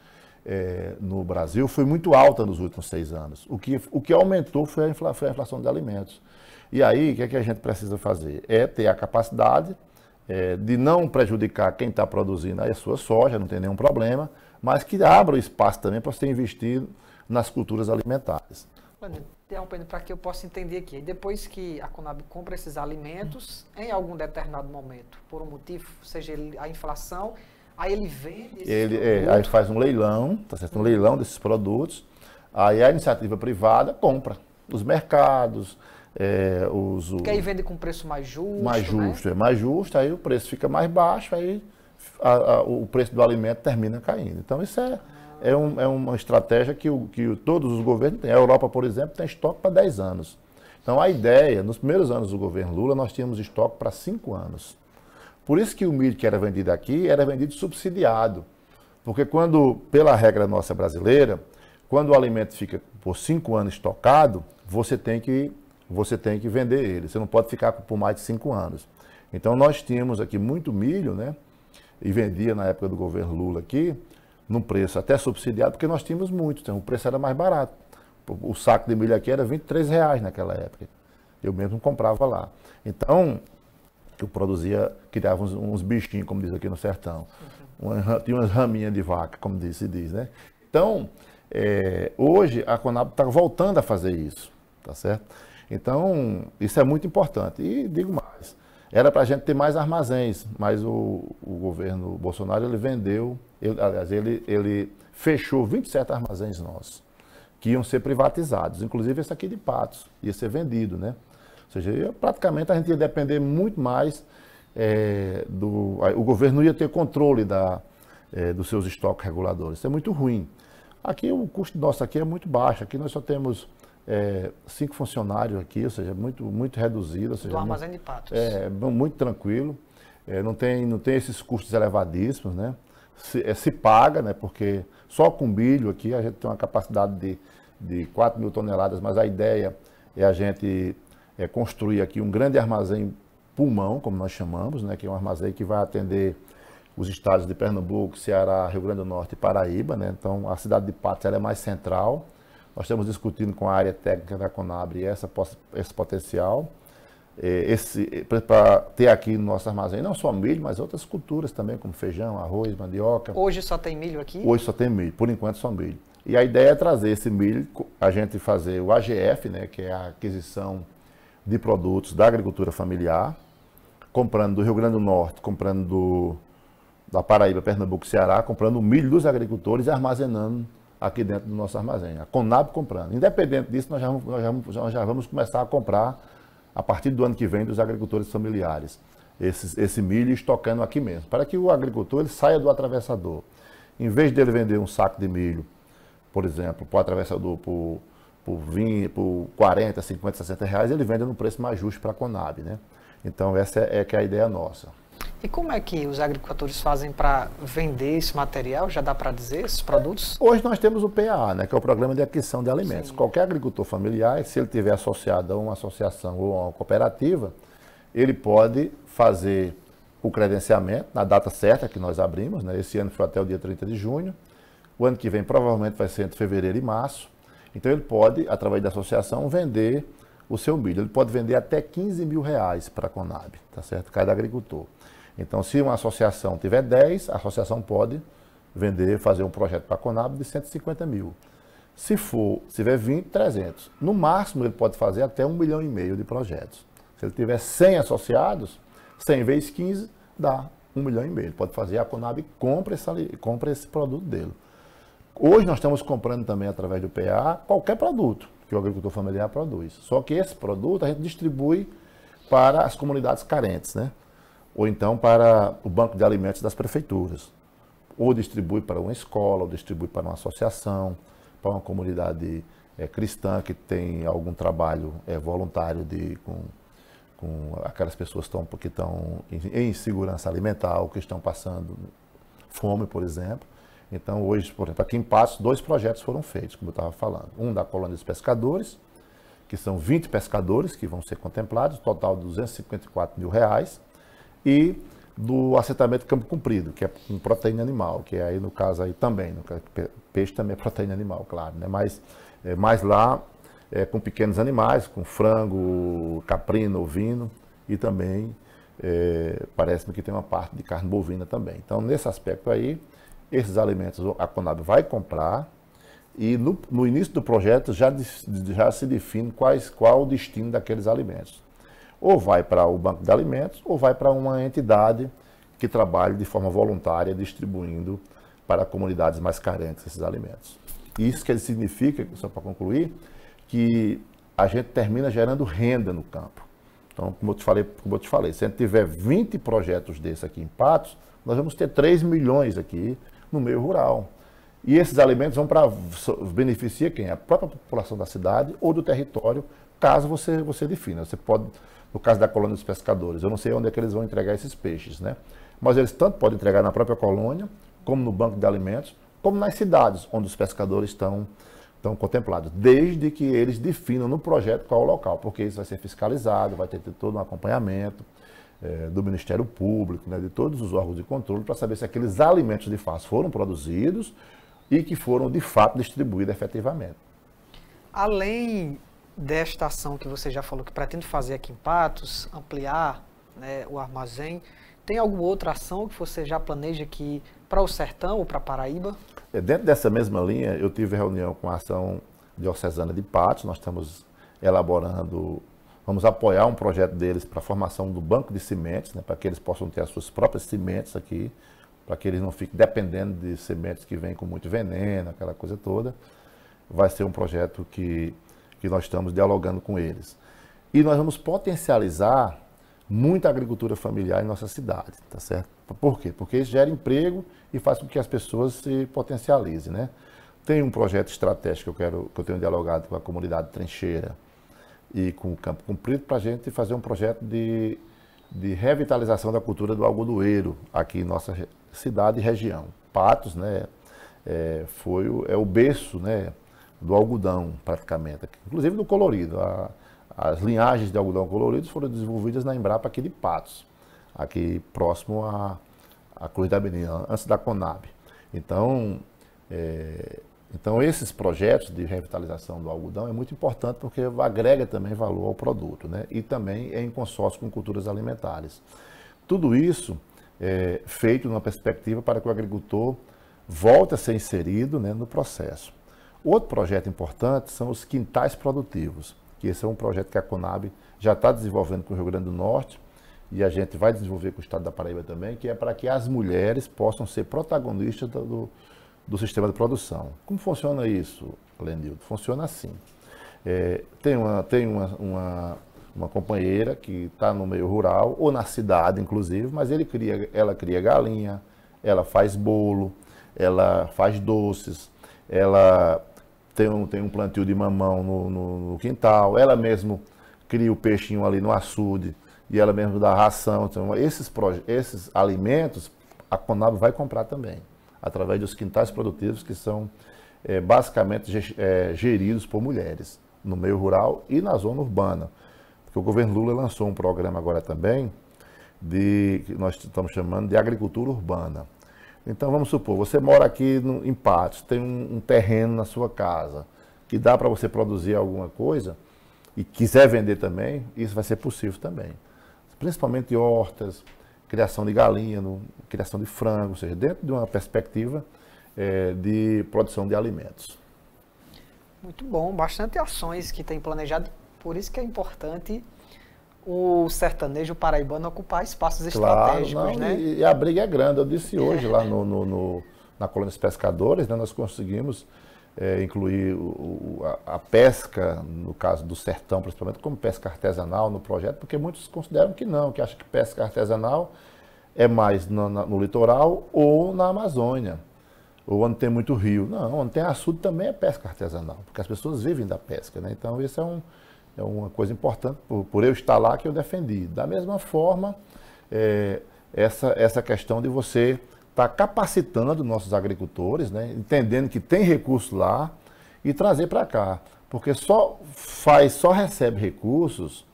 é, no Brasil foi muito alta nos últimos seis anos. O que, o que aumentou foi a, infla, foi a inflação de alimentos. E aí, o que, é que a gente precisa fazer? É ter a capacidade é, de não prejudicar quem está produzindo a sua soja, não tem nenhum problema, mas que abra o espaço também para você investir nas culturas alimentares. Interrompendo para que eu possa entender aqui. Depois que a Conab compra esses alimentos, em algum determinado momento, por um motivo, seja a inflação, aí ele vende esses ele, é, Aí faz um leilão, tá certo? um leilão desses produtos, aí a iniciativa privada compra. Os mercados, é, os... Porque aí vende com preço mais justo, Mais né? justo, né? é mais justo, aí o preço fica mais baixo, aí a, a, o preço do alimento termina caindo. Então isso é é, um, é uma estratégia que, o, que todos os governos têm. A Europa, por exemplo, tem estoque para 10 anos. Então, a ideia, nos primeiros anos do governo Lula, nós tínhamos estoque para 5 anos. Por isso que o milho que era vendido aqui era vendido subsidiado. Porque quando, pela regra nossa brasileira, quando o alimento fica por 5 anos estocado, você tem que você tem que vender ele. Você não pode ficar por mais de cinco anos. Então nós tínhamos aqui muito milho, né? E vendia na época do governo Lula aqui, num preço até subsidiado, porque nós tínhamos muito, então o preço era mais barato. O saco de milho aqui era 23 reais naquela época. Eu mesmo comprava lá. Então, eu produzia, criava uns, uns bichinhos, como diz aqui no sertão. Uhum. Uma, tinha umas raminhas de vaca, como diz, se diz, né? Então, é, hoje a Conab está voltando a fazer isso, tá certo? Então, isso é muito importante. E digo mais, era para a gente ter mais armazéns, mas o, o governo Bolsonaro ele vendeu ele, aliás, ele, ele fechou 27 armazéns nossos, que iam ser privatizados, inclusive esse aqui de Patos, ia ser vendido, né? Ou seja, praticamente a gente ia depender muito mais é, do... O governo ia ter controle da, é, dos seus estoques reguladores. Isso é muito ruim. Aqui o custo nosso aqui é muito baixo, aqui nós só temos é, cinco funcionários aqui, ou seja, muito, muito reduzido. Ou seja, Do armazém de patos. É, muito tranquilo. É, não, tem, não tem esses custos elevadíssimos, né? se, é, se paga, né, porque só com bilho aqui a gente tem uma capacidade de, de 4 mil toneladas, mas a ideia é a gente é, construir aqui um grande armazém pulmão, como nós chamamos, né, que é um armazém que vai atender os estados de Pernambuco, Ceará, Rio Grande do Norte e Paraíba. Né? Então, a cidade de Patos é mais central. Nós estamos discutindo com a área técnica da Conab essa, esse potencial. É, esse é, para ter aqui no nosso armazém não só milho, mas outras culturas também, como feijão, arroz, mandioca. Hoje só tem milho aqui? Hoje só tem milho, por enquanto só milho. E a ideia é trazer esse milho, a gente fazer o AGF, né, que é a aquisição de produtos da agricultura familiar, comprando do Rio Grande do Norte, comprando do, da Paraíba, Pernambuco, Ceará, comprando o milho dos agricultores e armazenando aqui dentro do nosso armazém. A Conab comprando. Independente disso, nós já, nós já, nós já vamos começar a comprar a partir do ano que vem, dos agricultores familiares. Esse, esse milho estocando aqui mesmo, para que o agricultor saia do atravessador. Em vez dele vender um saco de milho, por exemplo, para o atravessador por, por, 20, por 40, 50, 60 reais, ele vende no preço mais justo para a Conab. Né? Então, essa é, é que é a ideia nossa. E como é que os agricultores fazem para vender esse material? Já dá para dizer esses produtos? Hoje nós temos o PAA, né, que é o Programa de Aquisição de Alimentos. Sim. Qualquer agricultor familiar, se ele tiver associado a uma associação ou a uma cooperativa, ele pode fazer o credenciamento na data certa que nós abrimos, né? esse ano foi até o dia 30 de junho, o ano que vem provavelmente vai ser entre fevereiro e março. Então ele pode, através da associação, vender o seu milho. Ele pode vender até 15 mil reais para a Conab, tá certo? Cada agricultor. Então, se uma associação tiver 10, a associação pode vender, fazer um projeto para a Conab de 150 mil. Se for, se tiver 20, 300. No máximo, ele pode fazer até 1 milhão e meio de projetos. Se ele tiver 100 associados, 100 vezes 15 dá 1 milhão e meio. Ele pode fazer, a Conab compra, essa, compra esse produto dele. Hoje nós estamos comprando também, através do PA, qualquer produto que o agricultor familiar produz. Só que esse produto a gente distribui para as comunidades carentes, né? ou então para o banco de alimentos das prefeituras. Ou distribui para uma escola, ou distribui para uma associação, para uma comunidade é, cristã que tem algum trabalho é, voluntário de, com, com aquelas pessoas que estão em insegurança alimentar ou que estão passando fome, por exemplo. Então, hoje, por exemplo, aqui em Passos, dois projetos foram feitos, como eu estava falando. Um da colônia dos pescadores, que são 20 pescadores que vão ser contemplados, total de 254 mil reais e do assentamento campo comprido, que é com proteína animal, que é aí no caso aí também, no caso, peixe também é proteína animal, claro, né? Mas, é, lá é, com pequenos animais, com frango, caprino, ovino e também é, parece-me que tem uma parte de carne bovina também. Então, nesse aspecto aí, esses alimentos a Conab vai comprar e no, no início do projeto já, já se define quais, qual o destino daqueles alimentos ou vai para o banco de alimentos ou vai para uma entidade que trabalhe de forma voluntária distribuindo para comunidades mais carentes esses alimentos. Isso que significa, só para concluir, que a gente termina gerando renda no campo. Então, como eu te falei, como eu te falei se a gente tiver 20 projetos desses aqui em Patos, nós vamos ter 3 milhões aqui no meio rural. E esses alimentos vão para beneficiar quem? A própria população da cidade ou do território, caso você, você defina. Você pode no caso da colônia dos pescadores. Eu não sei onde é que eles vão entregar esses peixes, né? Mas eles tanto podem entregar na própria colônia, como no banco de alimentos, como nas cidades onde os pescadores estão, estão contemplados, desde que eles definam no projeto qual é o local, porque isso vai ser fiscalizado, vai ter, ter todo um acompanhamento é, do Ministério Público, né, de todos os órgãos de controle, para saber se aqueles alimentos de fato foram produzidos e que foram de fato distribuídos efetivamente. Além desta ação que você já falou que pretende fazer aqui em Patos, ampliar né, o armazém, tem alguma outra ação que você já planeja aqui para o Sertão ou para Paraíba? É, dentro dessa mesma linha, eu tive reunião com a ação diocesana de Patos, nós estamos elaborando, vamos apoiar um projeto deles para a formação do banco de sementes, né, para que eles possam ter as suas próprias sementes aqui, para que eles não fiquem dependendo de sementes que vêm com muito veneno, aquela coisa toda. Vai ser um projeto que que nós estamos dialogando com eles. E nós vamos potencializar muita agricultura familiar em nossa cidade, tá certo? Por quê? Porque isso gera emprego e faz com que as pessoas se potencializem, né? Tem um projeto estratégico que eu, quero, que eu tenho dialogado com a comunidade Trincheira e com o Campo Cumprido para a gente fazer um projeto de, de revitalização da cultura do algodoeiro aqui em nossa cidade e região. Patos, né, é, foi o, é o berço, né, do algodão, praticamente, inclusive do colorido. A, as linhagens de algodão colorido foram desenvolvidas na Embrapa aqui de Patos, aqui próximo à, à Cruz da Avenida, antes da Conab. Então, é, então, esses projetos de revitalização do algodão é muito importante porque agrega também valor ao produto né? e também é em consórcio com culturas alimentares. Tudo isso é feito numa perspectiva para que o agricultor volte a ser inserido né, no processo. Outro projeto importante são os quintais produtivos, que esse é um projeto que a Conab já está desenvolvendo com o Rio Grande do Norte e a gente vai desenvolver com o Estado da Paraíba também, que é para que as mulheres possam ser protagonistas do, do sistema de produção. Como funciona isso, Lenildo? Funciona assim. É, tem uma, tem uma, uma, uma companheira que está no meio rural, ou na cidade, inclusive, mas ele cria, ela cria galinha, ela faz bolo, ela faz doces, ela tem um, tem um plantio de mamão no, no, no quintal, ela mesmo cria o peixinho ali no açude e ela mesmo dá ração. Então, esses, esses alimentos a Conab vai comprar também, através dos quintais produtivos que são é, basicamente é, geridos por mulheres, no meio rural e na zona urbana. Porque o governo Lula lançou um programa agora também, de, que nós estamos chamando de agricultura urbana. Então vamos supor, você mora aqui no, em Patos, tem um, um terreno na sua casa que dá para você produzir alguma coisa e quiser vender também, isso vai ser possível também. Principalmente hortas, criação de galinha, no, criação de frango, ou seja, dentro de uma perspectiva é, de produção de alimentos. Muito bom, bastante ações que tem planejado, por isso que é importante o sertanejo paraibano ocupar espaços claro, estratégicos, não, né? E, e, a briga é grande. Eu disse é. hoje é. lá no, no, no, na colônia dos pescadores, né, nós conseguimos é, incluir o, a, a, pesca, no caso do sertão principalmente, como pesca artesanal no projeto, porque muitos consideram que não, que acham que pesca artesanal é mais no, no litoral ou na Amazônia ou onde tem muito rio. Não, onde tem açude também é pesca artesanal, porque as pessoas vivem da pesca. Né? Então, isso é um, é uma coisa importante por, por, eu estar lá que eu defendi. Da mesma forma, é, essa, essa questão de você estar tá capacitando nossos agricultores, né, entendendo que tem recurso lá e trazer para cá. Porque só faz, só recebe recursos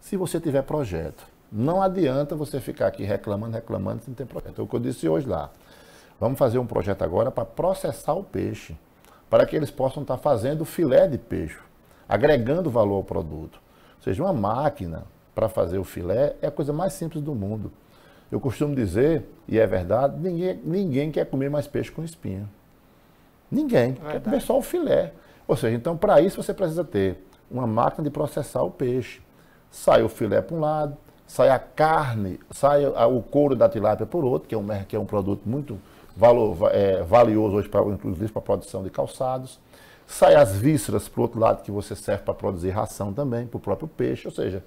se você tiver projeto. Não adianta você ficar aqui reclamando, reclamando, se não tem projeto. É o que eu disse hoje lá. Vamos fazer um projeto agora para processar o peixe, para que eles possam estar tá fazendo filé de peixe agregando valor ao produto. Ou seja, uma máquina para fazer o filé é a coisa mais simples do mundo. Eu costumo dizer, e é verdade, ninguém, ninguém quer comer mais peixe com espinha. Ninguém. Verdade. Quer comer só o filé. Ou seja, então, para isso você precisa ter uma máquina de processar o peixe. Sai o filé para um lado, sai a carne, sai o couro da tilápia por outro, que é um, que é um produto muito valor, é, valioso hoje, pra, inclusive para a produção de calçados sai as vísceras para o outro lado que você serve para produzir ração também, para o próprio peixe, ou seja,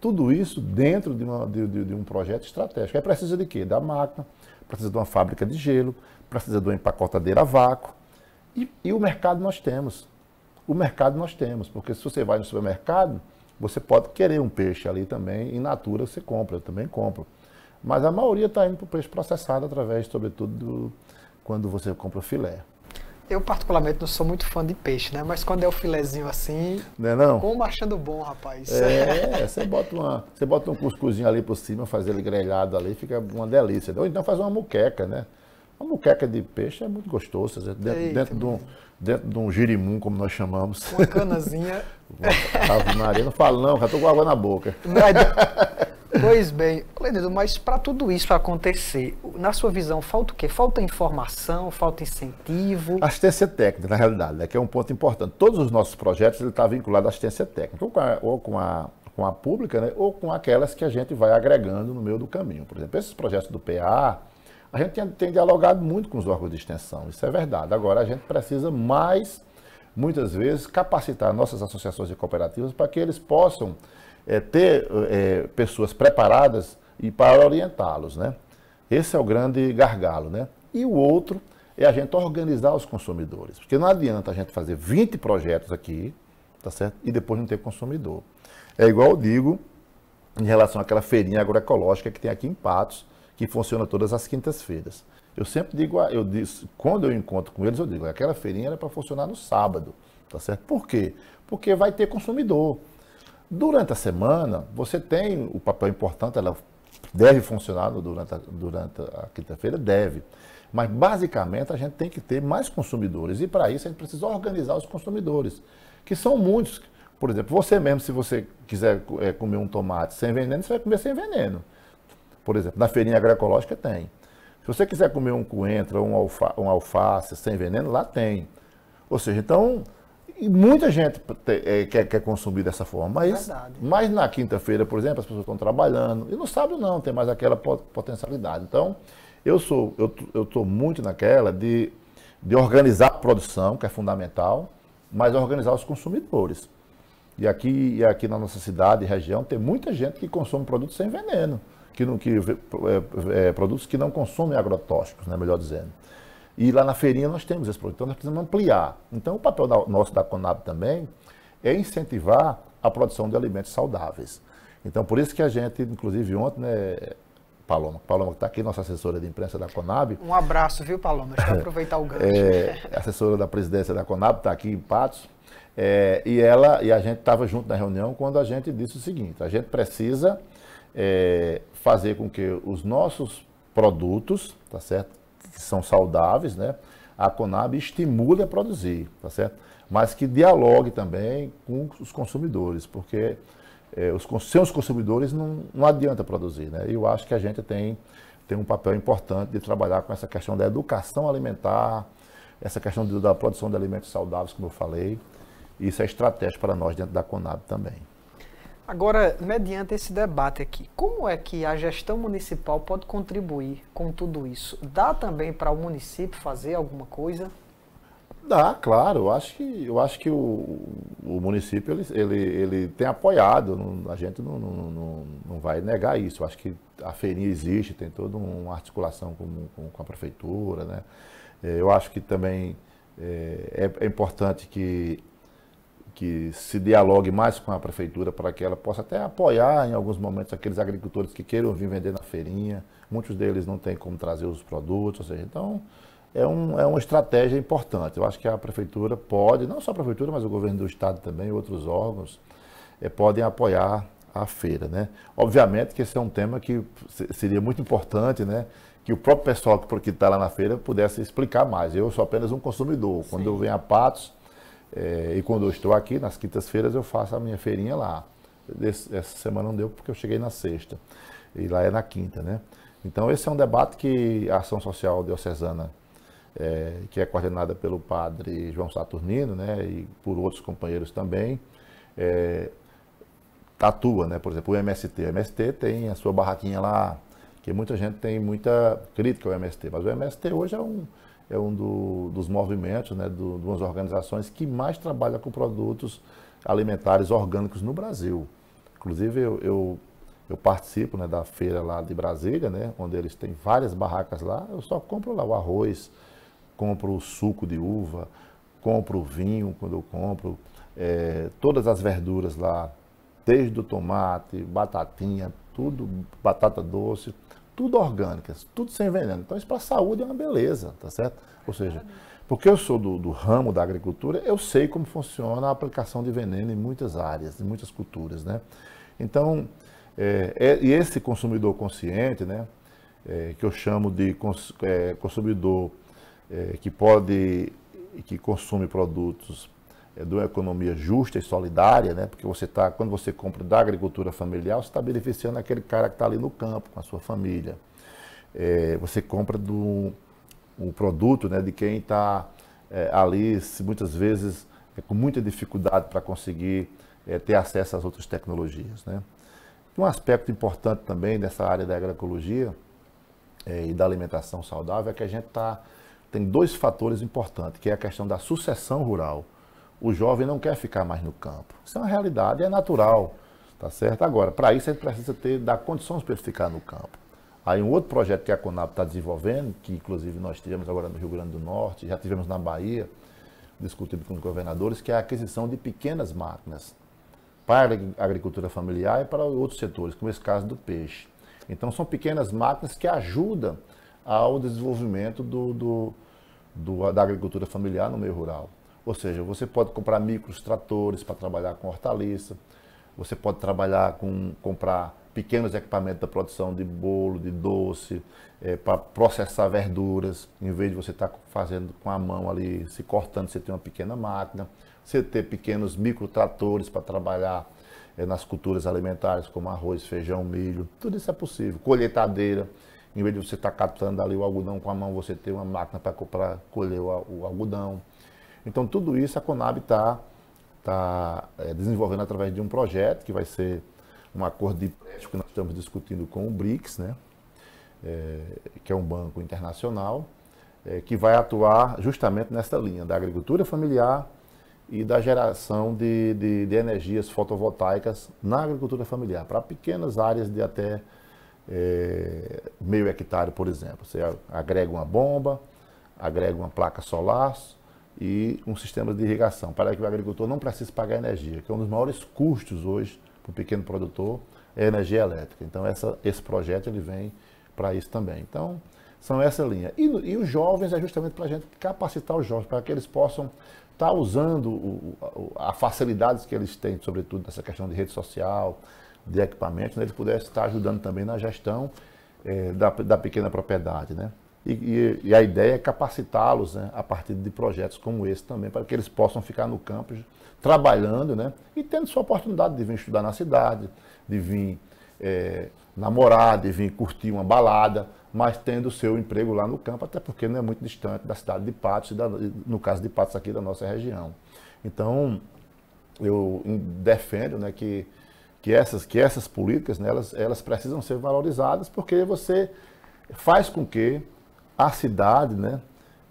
tudo isso dentro de, uma, de, de, de um projeto estratégico. Aí precisa de quê? Da máquina, precisa de uma fábrica de gelo, precisa de uma empacotadeira a vácuo. E, e o mercado nós temos. O mercado nós temos, porque se você vai no supermercado, você pode querer um peixe ali também, em natura você compra, eu também compro. Mas a maioria está indo para o peixe processado através, sobretudo, do, quando você compra o filé. Eu, particularmente, não sou muito fã de peixe, né? Mas quando é o filezinho assim. Não é não? Como achando bom, rapaz. É, você bota, uma, você bota um cuscuzinho ali por cima, faz ele grelhado ali, fica uma delícia. Ou então faz uma muqueca, né? Uma muqueca de peixe é muito gostoso. Dentro, Eita, dentro, de um, dentro de um girimum, como nós chamamos. Uma canazinha. Ave Maria, não falo não, já tô com água na boca. Não, é Pois bem, Leandro, mas para tudo isso acontecer, na sua visão, falta o quê? Falta informação, falta incentivo? Assistência técnica, na realidade, né, que é um ponto importante. Todos os nossos projetos estão tá vinculados à assistência técnica, ou com a, ou com a, com a pública, né, ou com aquelas que a gente vai agregando no meio do caminho. Por exemplo, esses projetos do PA, a gente tem, tem dialogado muito com os órgãos de extensão, isso é verdade. Agora, a gente precisa mais, muitas vezes, capacitar nossas associações e cooperativas para que eles possam é, ter é, pessoas preparadas e para orientá-los, né? Esse é o grande gargalo, né? E o outro é a gente organizar os consumidores, porque não adianta a gente fazer 20 projetos aqui, tá certo? E depois não ter consumidor. É igual eu digo em relação àquela feirinha agroecológica que tem aqui em Patos, que funciona todas as quintas-feiras. Eu sempre digo, eu disse, quando eu encontro com eles, eu digo, aquela feirinha era para funcionar no sábado, tá certo? Por quê? Porque vai ter consumidor. Durante a semana, você tem o papel importante, ela deve funcionar durante a, durante a quinta-feira, deve. Mas, basicamente, a gente tem que ter mais consumidores. E, para isso, a gente precisa organizar os consumidores, que são muitos. Por exemplo, você mesmo, se você quiser é, comer um tomate sem veneno, você vai comer sem veneno. Por exemplo, na feirinha agroecológica tem. Se você quiser comer um coentro, um, alfa, um alface sem veneno, lá tem. Ou seja, então, e muita gente é, quer, quer consumir dessa forma, mas, Verdade. mas na quinta-feira, por exemplo, as pessoas estão trabalhando e não sábado não, tem mais aquela potencialidade. Então, eu sou, eu estou muito naquela de, de organizar a produção, que é fundamental, mas organizar os consumidores. E aqui, e aqui na nossa cidade e região tem muita gente que consome produtos sem veneno, que não, que, é, é, produtos que não consomem agrotóxicos, né, melhor dizendo. E lá na feirinha nós temos esse produto, então nós precisamos ampliar. Então o papel da, nosso da Conab também é incentivar a produção de alimentos saudáveis. Então por isso que a gente, inclusive ontem, né, Paloma, Paloma que está aqui, nossa assessora de imprensa da Conab. Um abraço, viu Paloma? Deixa eu é, aproveitar o gancho. É, assessora da presidência da Conab está aqui em Patos. É, e ela e a gente estava junto na reunião quando a gente disse o seguinte: a gente precisa é, fazer com que os nossos produtos, tá certo, que são saudáveis, né? A Conab estimule a produzir, tá certo? Mas que dialogue também com os consumidores, porque é, os, sem os consumidores não, não adianta produzir, né? Eu acho que a gente tem, tem um papel importante de trabalhar com essa questão da educação alimentar, essa questão da produção de alimentos saudáveis, como eu falei. Isso é estratégia para nós dentro da Conab também. Agora, mediante esse debate aqui, como é que a gestão municipal pode contribuir com tudo isso? Dá também para o município fazer alguma coisa? Dá, claro. Eu acho que, eu acho que o, o município ele, ele, ele tem apoiado. A gente não, não, não, não vai negar isso. Eu acho que a feirinha existe, tem toda uma articulação com, com, com a prefeitura. Né? É, eu acho que também é, é, é importante que que se dialogue mais com a prefeitura para que ela possa até apoiar em alguns momentos aqueles agricultores que queiram vir vender na feirinha. Muitos deles não têm como trazer os produtos, ou seja, então é, um, é uma estratégia importante. Eu acho que a prefeitura pode, não só a prefeitura, mas o governo do estado também, outros órgãos, é, podem apoiar a feira, né? Obviamente que esse é um tema que seria muito importante, né? Que o próprio pessoal que está lá na feira pudesse explicar mais. Eu sou apenas um consumidor. Quando Sim. eu venho a Patos, é, e quando eu estou aqui, nas quintas-feiras, eu faço a minha feirinha lá. essa semana não deu porque eu cheguei na sexta. E lá é na quinta, né? Então, esse é um debate que a Ação Social Diocesana, é, que é coordenada pelo padre João Saturnino, né? E por outros companheiros também, é, atua, né? Por exemplo, o MST. O MST tem a sua barraquinha lá, que muita gente tem muita crítica ao MST. Mas o MST hoje é um é um do, dos movimentos, né, do, de umas organizações que mais trabalha com produtos alimentares orgânicos no Brasil. Inclusive, eu, eu, eu participo né, da feira lá de Brasília, né, onde eles têm várias barracas lá. Eu só compro lá o arroz, compro o suco de uva, compro o vinho quando eu compro, é, todas as verduras lá, desde o tomate, batatinha, tudo, batata doce, tudo orgânicas, tudo sem veneno. Então, isso para a saúde é uma beleza, tá certo? Ou seja, porque eu sou do, do, ramo da agricultura, eu sei como funciona a aplicação de veneno em muitas áreas, em muitas culturas, né? Então, é, é, e esse consumidor consciente, né, é, que eu chamo de cons, eh, consumidor que pode, que consome produtos é, de uma economia justa e solidária, né? porque você tá, quando você compra da agricultura familiar, você está beneficiando aquele cara que está ali no campo com a sua família. É, você compra do um produto né, de quem está é, ali, muitas vezes, é, com muita dificuldade para conseguir é, ter acesso às outras tecnologias. Né? Um aspecto importante também nessa área da agroecologia é, e da alimentação saudável é que a gente tá, tem dois fatores importantes, que é a questão da sucessão rural. O jovem não quer ficar mais no campo. Isso é uma realidade, é natural, tá certo? Agora, para isso a gente precisa ter, dar condições para ele ficar no campo. Aí um outro projeto que a Conab está desenvolvendo, que inclusive nós tivemos agora no Rio Grande do Norte, já tivemos na Bahia, discutido com os governadores, que é a aquisição de pequenas máquinas para a agricultura familiar e para outros setores, como esse caso do peixe. Então são pequenas máquinas que ajudam ao desenvolvimento do, do, do da agricultura familiar no meio rural. Ou seja, você pode comprar micros tratores para trabalhar com hortaliça, você pode trabalhar com comprar pequenos equipamentos da produção de bolo, de doce, é, eh, para processar verduras, em vez de você estar tá fazendo com a mão ali, se cortando, você tem uma pequena máquina, você ter pequenos microtratores para trabalhar é, nas culturas alimentares, como arroz, feijão, milho, tudo isso é possível. Colheitadeira, em vez de você estar tá captando ali o algodão com a mão, você tem uma máquina para colher o, o algodão. Então, tudo isso a Conab está tá, é, desenvolvendo através de um projeto que vai ser um acordo de empréstimo que nós estamos discutindo com o BRICS, né? É, que é um banco internacional, é, que vai atuar justamente nessa linha da agricultura familiar e da geração de, de, de energias fotovoltaicas na agricultura familiar, para pequenas áreas de até é, meio hectare, por exemplo. Você agrega uma bomba, agrega uma placa solar, e um sistema de irrigação, para que o agricultor não precise pagar energia, que é um dos maiores custos hoje para o pequeno produtor, é a energia elétrica. Então, essa, esse projeto ele vem para isso também. Então, são essa linha. E, e os jovens é justamente para a gente capacitar os jovens, para que eles possam estar tá usando o, o, a facilidades que eles têm, sobretudo nessa questão de rede social, de equipamento, né? eles pudessem estar ajudando também na gestão eh, da, da pequena propriedade. Né? E, e, a ideia é capacitá-los né, a partir de projetos como esse também, para que eles possam ficar no campus trabalhando né, e tendo sua oportunidade de vir estudar na cidade, de vir é, namorar, de vir curtir uma balada, mas tendo seu emprego lá no campo, até porque não é muito distante da cidade de Patos, da, no caso de Patos aqui da nossa região. Então, eu defendo né, que, que, essas, que essas políticas, né, elas, elas precisam ser valorizadas, porque você faz com que a cidade né,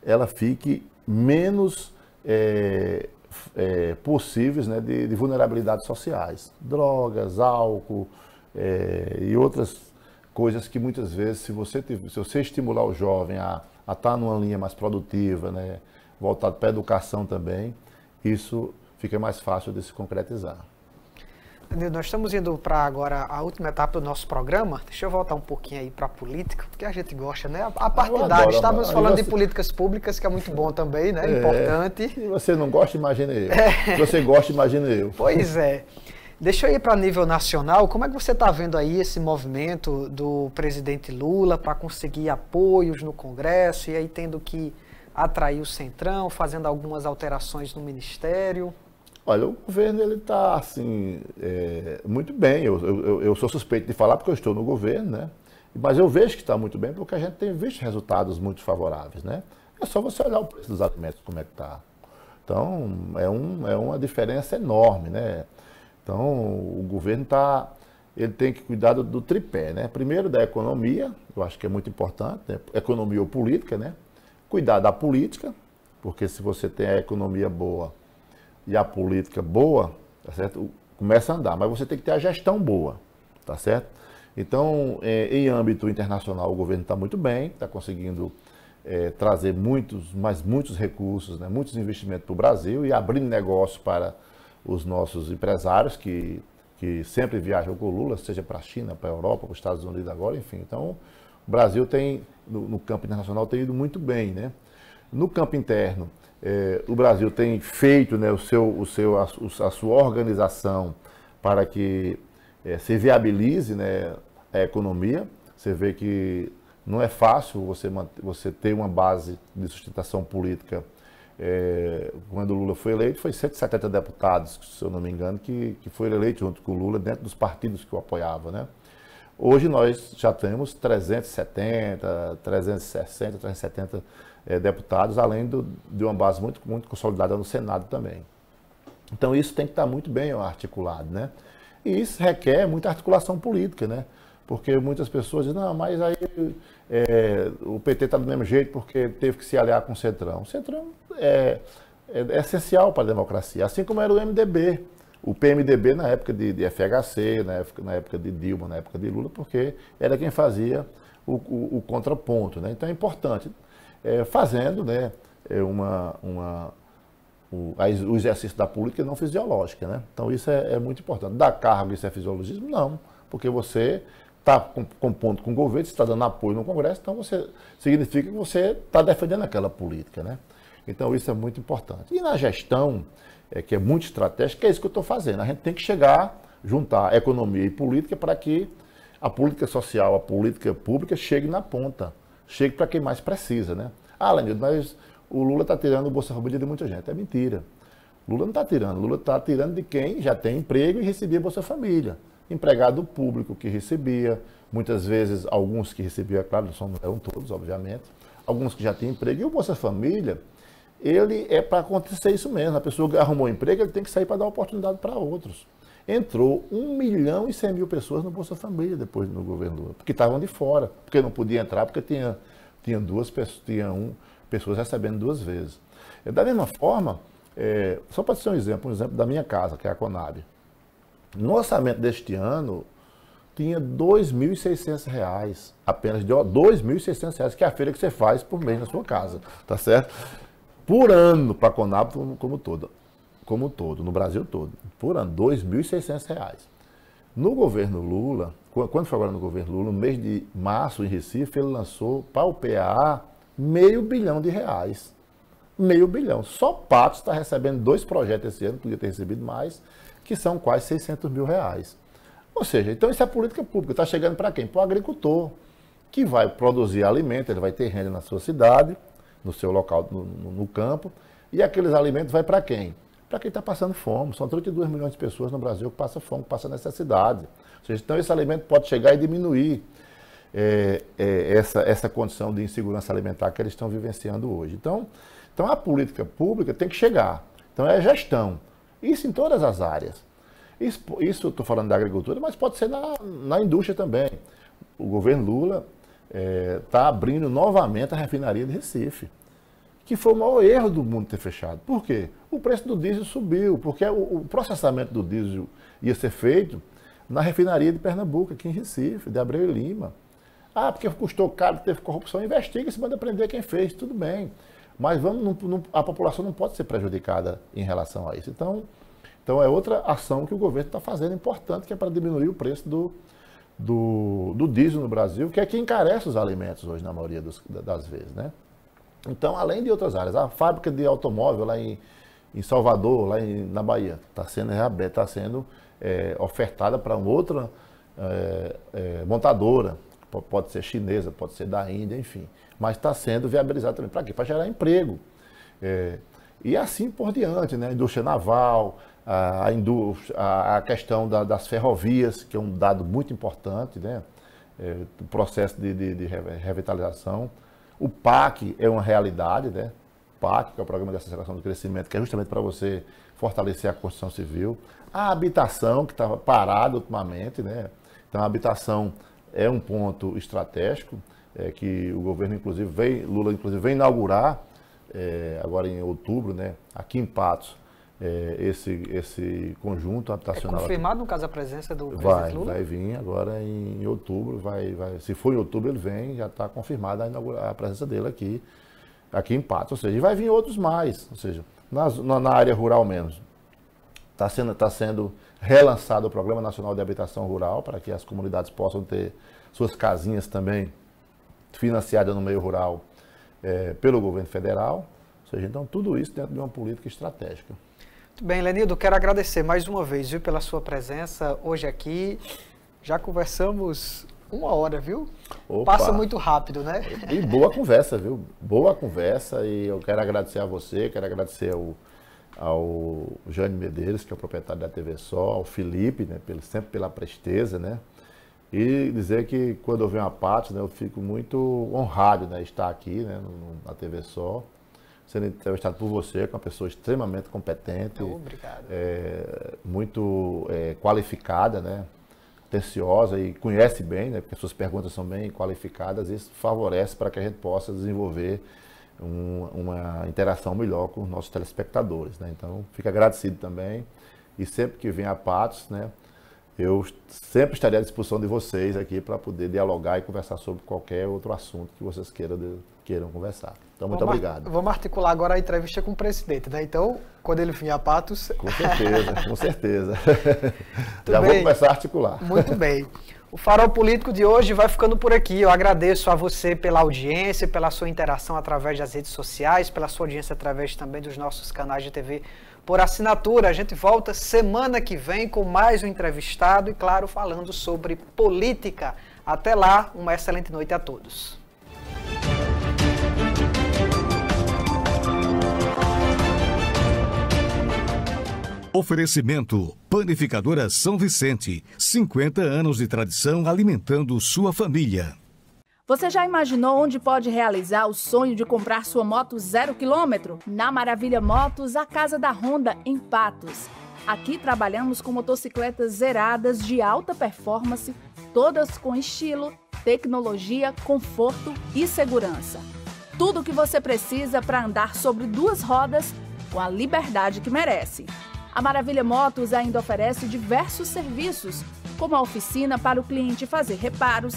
ela fique menos é, é, possíveis né, de, de, vulnerabilidades sociais. Drogas, álcool é, e outras coisas que muitas vezes, se você, se você estimular o jovem a, a estar tá numa linha mais produtiva, né, voltado para a educação também, isso fica mais fácil de se concretizar nós estamos indo para agora a última etapa do nosso programa. Deixa eu voltar um pouquinho aí para a política, porque a gente gosta, né? A, a partidária. Estávamos falando você... de políticas públicas, que é muito bom também, né? É, Importante. Se você não gosta, imagina eu. É. Se você gosta, imagina eu. Pois é. Deixa eu ir para nível nacional. Como é que você está vendo aí esse movimento do presidente Lula para conseguir apoios no Congresso e aí tendo que atrair o Centrão, fazendo algumas alterações no Ministério? Olha, o governo ele está assim é, muito bem. Eu, eu, eu, sou suspeito de falar porque eu estou no governo, né? Mas eu vejo que está muito bem porque a gente tem visto resultados muito favoráveis, né? É só você olhar o preço dos alimentos como é que está. Então é, um, é uma diferença enorme, né? Então o governo está ele tem que cuidar do, do, tripé, né? Primeiro da economia, eu acho que é muito importante, né? economia ou política, né? Cuidar da política, porque se você tem a economia boa e a política boa, tá certo? começa a andar, mas você tem que ter a gestão boa, tá certo? Então, é, em âmbito internacional, o governo está muito bem, está conseguindo é, trazer muitos, mas muitos recursos, né, muitos investimentos para o Brasil e abrindo negócio para os nossos empresários que, que sempre viajam com o Lula, seja para a China, para a Europa, para os Estados Unidos agora, enfim. Então, o Brasil tem, no, no campo internacional, tem ido muito bem, né? No campo interno, é, o Brasil tem feito né, o seu, o seu, a, a sua organização para que é, se viabilize né, a economia. Você vê que não é fácil você, você ter uma base de sustentação política. É, quando Lula foi eleito, foi 170 deputados, se eu não me engano, que, que foram eleitos junto com o Lula dentro dos partidos que o apoiavam. Né? Hoje nós já temos 370, 360, 370 é, deputados, além do, de uma base muito, muito consolidada no Senado também. Então isso tem que estar muito bem articulado, né? E isso requer muita articulação política, né? Porque muitas pessoas dizem, não, mas aí é, o PT está do mesmo jeito porque teve que se aliar com o Centrão. O Centrão é, é, é essencial para a democracia, assim como era o MDB, o PMDB na época de, de FHC, na época, na época, de Dilma, na época de Lula, porque era quem fazia o, o, o contraponto, né? Então é importante é, fazendo né, é, uma, uma, o, o, exercício da política não fisiológica. Né? Então isso é, é muito importante. Dar cargo, isso é fisiologismo? Não, porque você está compondo com o governo, está dando apoio no Congresso, então você significa que você está defendendo aquela política. Né? Então isso é muito importante. E na gestão, é, que é muito estratégica, é isso que eu estou fazendo. A gente tem que chegar, juntar economia e política para que a política social, a política pública chegue na ponta chegue para quem mais precisa, né? Ah, Lenildo, mas o Lula está tirando o Bolsa Família de muita gente. É mentira. Lula não está tirando. Lula está tirando de quem já tem emprego e recebia Bolsa Família. Empregado público que recebia, muitas vezes alguns que recebiam, é claro, não eram todos, obviamente, alguns que já tinham emprego. E o Bolsa Família, ele é para acontecer isso mesmo. A pessoa arrumou um emprego, ele tem que sair para dar oportunidade para outros entrou 1 milhão e 100 mil pessoas no Bolsa Família depois no governo Lula, porque estavam de fora, porque não podia entrar, porque tinha, tinha duas pessoas, tinha um, pessoas recebendo duas vezes. Eh, da mesma forma, é, só para ser um exemplo, um exemplo da minha casa, que é a Conab. No orçamento deste ano, tinha R$ 2.600 apenas de R$ 2.600, que é a feira que você faz por mês na sua casa, tá certo? Por ano para a Conab como, como todo como todo, no Brasil todo, por ano, R$ 2.600. No governo Lula, quando foi agora no governo Lula, no mês de março, em Recife, ele lançou para o PAA meio bilhão de reais. Meio bilhão. Só Patos está recebendo dois projetos esse ano, podia ter recebido mais, que são quase 600 mil reais. Ou seja, então isso é política pública. Está chegando para quem? Para o agricultor, que vai produzir alimento, ele vai ter renda na sua cidade, no seu local, no, no campo. E aqueles alimentos vai para quem? para quem está passando fome. São 32 milhões de pessoas no Brasil que passam fome, que passam necessidade. Ou seja, então esse alimento pode chegar e diminuir é, é, essa, essa condição de insegurança alimentar que eles estão vivenciando hoje. Então, então a política pública tem que chegar. Então é gestão. Isso em todas as áreas. Isso estou falando da agricultura, mas pode ser na, na indústria também. O governo Lula está é, tá abrindo novamente a refinaria de Recife que foi o maior erro do mundo ter fechado. Por quê? O preço do diesel subiu, porque o, processamento do diesel ia ser feito na refinaria de Pernambuco, aqui em Recife, de Abreu e Lima. Ah, porque custou caro, teve corrupção, investiga, se manda aprender quem fez, tudo bem. Mas vamos, não, não, a população não pode ser prejudicada em relação a isso. Então, então é outra ação que o governo está fazendo importante, que é para diminuir o preço do, do, do diesel no Brasil, que é que encarece os alimentos hoje, na maioria dos, das vezes, né? Então, além de outras áreas, a fábrica de automóvel lá em, em Salvador, lá em, na Bahia, está sendo reaberta, está sendo é, ofertada para outra é, é, montadora, pode ser chinesa, pode ser da Índia, enfim. Mas está sendo viabilizada também para quê? Para gerar emprego. É, e assim por diante, né? a indústria naval, a, a, a questão da, das ferrovias, que é um dado muito importante, né? É, o processo de, de, de revitalização o PAC é uma realidade, né? PAC, que é o Programa de Aceleração do Crescimento, que é justamente para você fortalecer a construção civil. A habitação, que estava tá parada ultimamente, né? Então, a habitação é um ponto estratégico é, que o governo, inclusive, vem, Lula, inclusive, vem inaugurar é, agora em outubro, né? Aqui em Patos, é, esse, esse conjunto habitacional. É confirmado, no caso, a presença do vai, presidente Lula? Vai vir agora em outubro. Vai, vai, se for em outubro, ele vem, já está confirmada a, a, presença dele aqui, aqui em Pato Ou seja, e vai vir outros mais, ou seja, nas, na, na área rural menos. Está sendo, tá sendo relançado o Programa Nacional de Habitação Rural para que as comunidades possam ter suas casinhas também financiadas no meio rural é, pelo governo federal. Ou seja, então tudo isso dentro de uma política estratégica. Muito bem, Lenildo, quero agradecer mais uma vez, viu, pela sua presença hoje aqui. Já conversamos uma hora, viu? Opa. Passa muito rápido, né? E boa conversa, viu? Boa conversa e eu quero agradecer a você, quero agradecer ao, ao Jane Medeiros, que é o proprietário da TV Sol, ao Felipe, né, pelo, sempre pela presteza, né? E dizer que quando eu venho a parte, né, eu fico muito honrado, né, estar aqui, né, na TV Sol sendo entrevistado por você, com uma pessoa extremamente competente. Obrigado. É, muito é, qualificada, né? Atenciosa e conhece bem, né? Porque suas perguntas são bem qualificadas. Isso favorece para que a gente possa desenvolver um, uma interação melhor com os nossos telespectadores, né? Então, fico agradecido também. E sempre que vem a Patos, né? Eu sempre estarei à disposição de vocês aqui para poder dialogar e conversar sobre qualquer outro assunto que vocês queiram, queiram conversar. Então, muito vamos obrigado. Vamos articular agora a entrevista com o presidente, né? Então, quando ele vier a Patos. Com certeza, com certeza. Já bem. vou começar a articular. Muito bem. O Farol Político de hoje vai ficando por aqui. Eu agradeço a você pela audiência, pela sua interação através das redes sociais, pela sua audiência através também dos nossos canais de TV por assinatura. A gente volta semana que vem com mais um entrevistado e, claro, falando sobre política. Até lá, uma excelente noite a todos. Oferecimento Panificadora São Vicente, 50 anos de tradição alimentando sua família. Você já imaginou onde pode realizar o sonho de comprar sua moto zero quilômetro? Na Maravilha Motos, a casa da Honda em Patos. Aqui trabalhamos com motocicletas zeradas de alta performance, todas com estilo, tecnologia, conforto e segurança. Tudo o que você precisa para andar sobre duas rodas com a liberdade que merece. A Maravilha Motos ainda oferece diversos serviços, como a oficina para o cliente fazer reparos,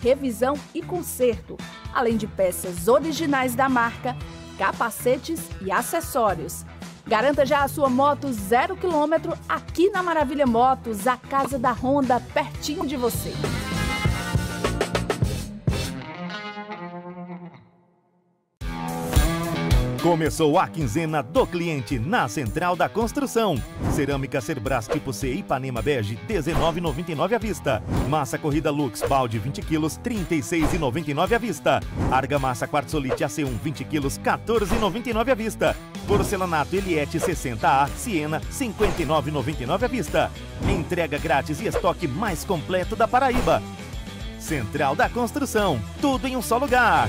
revisão e conserto, além de peças originais da marca, capacetes e acessórios. Garanta já a sua moto zero quilômetro aqui na Maravilha Motos, a casa da Honda, pertinho de você. Começou a quinzena do cliente na Central da Construção. Cerâmica Cerbras tipo C Ipanema Bege, 19,99 à vista. Massa corrida Lux balde 20 kg, 36,99 à vista. Argamassa quartzolite AC1 20 quilos 14,99 à vista. Porcelanato Eliette 60A Siena, 59,99 à vista. Entrega grátis e estoque mais completo da Paraíba. Central da Construção, tudo em um só lugar.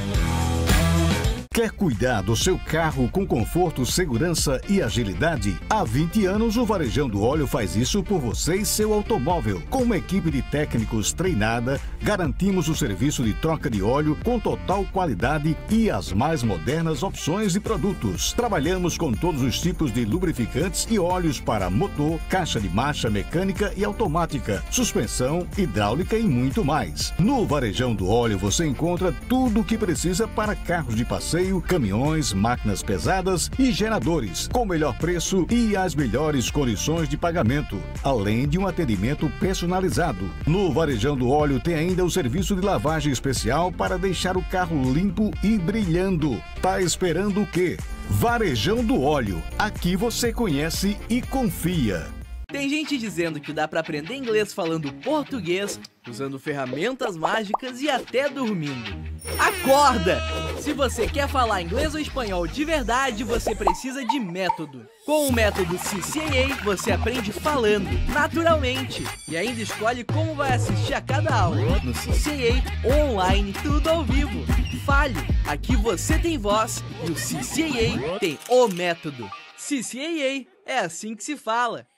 Quer cuidar do seu carro com conforto, segurança e agilidade? Há 20 anos, o Varejão do Óleo faz isso por você e seu automóvel. Com uma equipe de técnicos treinada, garantimos o serviço de troca de óleo com total qualidade e as mais modernas opções e produtos. Trabalhamos com todos os tipos de lubrificantes e óleos para motor, caixa de marcha mecânica e automática, suspensão, hidráulica e muito mais. No Varejão do Óleo você encontra tudo o que precisa para carros de passeio esteio, caminhões, máquinas pesadas e geradores, com melhor preço e as melhores condições de pagamento, além de um atendimento personalizado. No Varejão do Óleo tem ainda o serviço de lavagem especial para deixar o carro limpo e brilhando. Tá esperando o quê? Varejão do Óleo. Aqui você conhece e confia. Tem gente dizendo que dá para aprender inglês falando português, usando ferramentas mágicas e até dormindo. Acorda! Se você quer falar inglês ou espanhol de verdade, você precisa de método. Com o método CCAA, você aprende falando, naturalmente, e ainda escolhe como vai assistir a cada aula. No CCNA, online, tudo ao vivo. Fale, aqui você tem voz e o CCAA tem o método. CCAA é assim que se fala.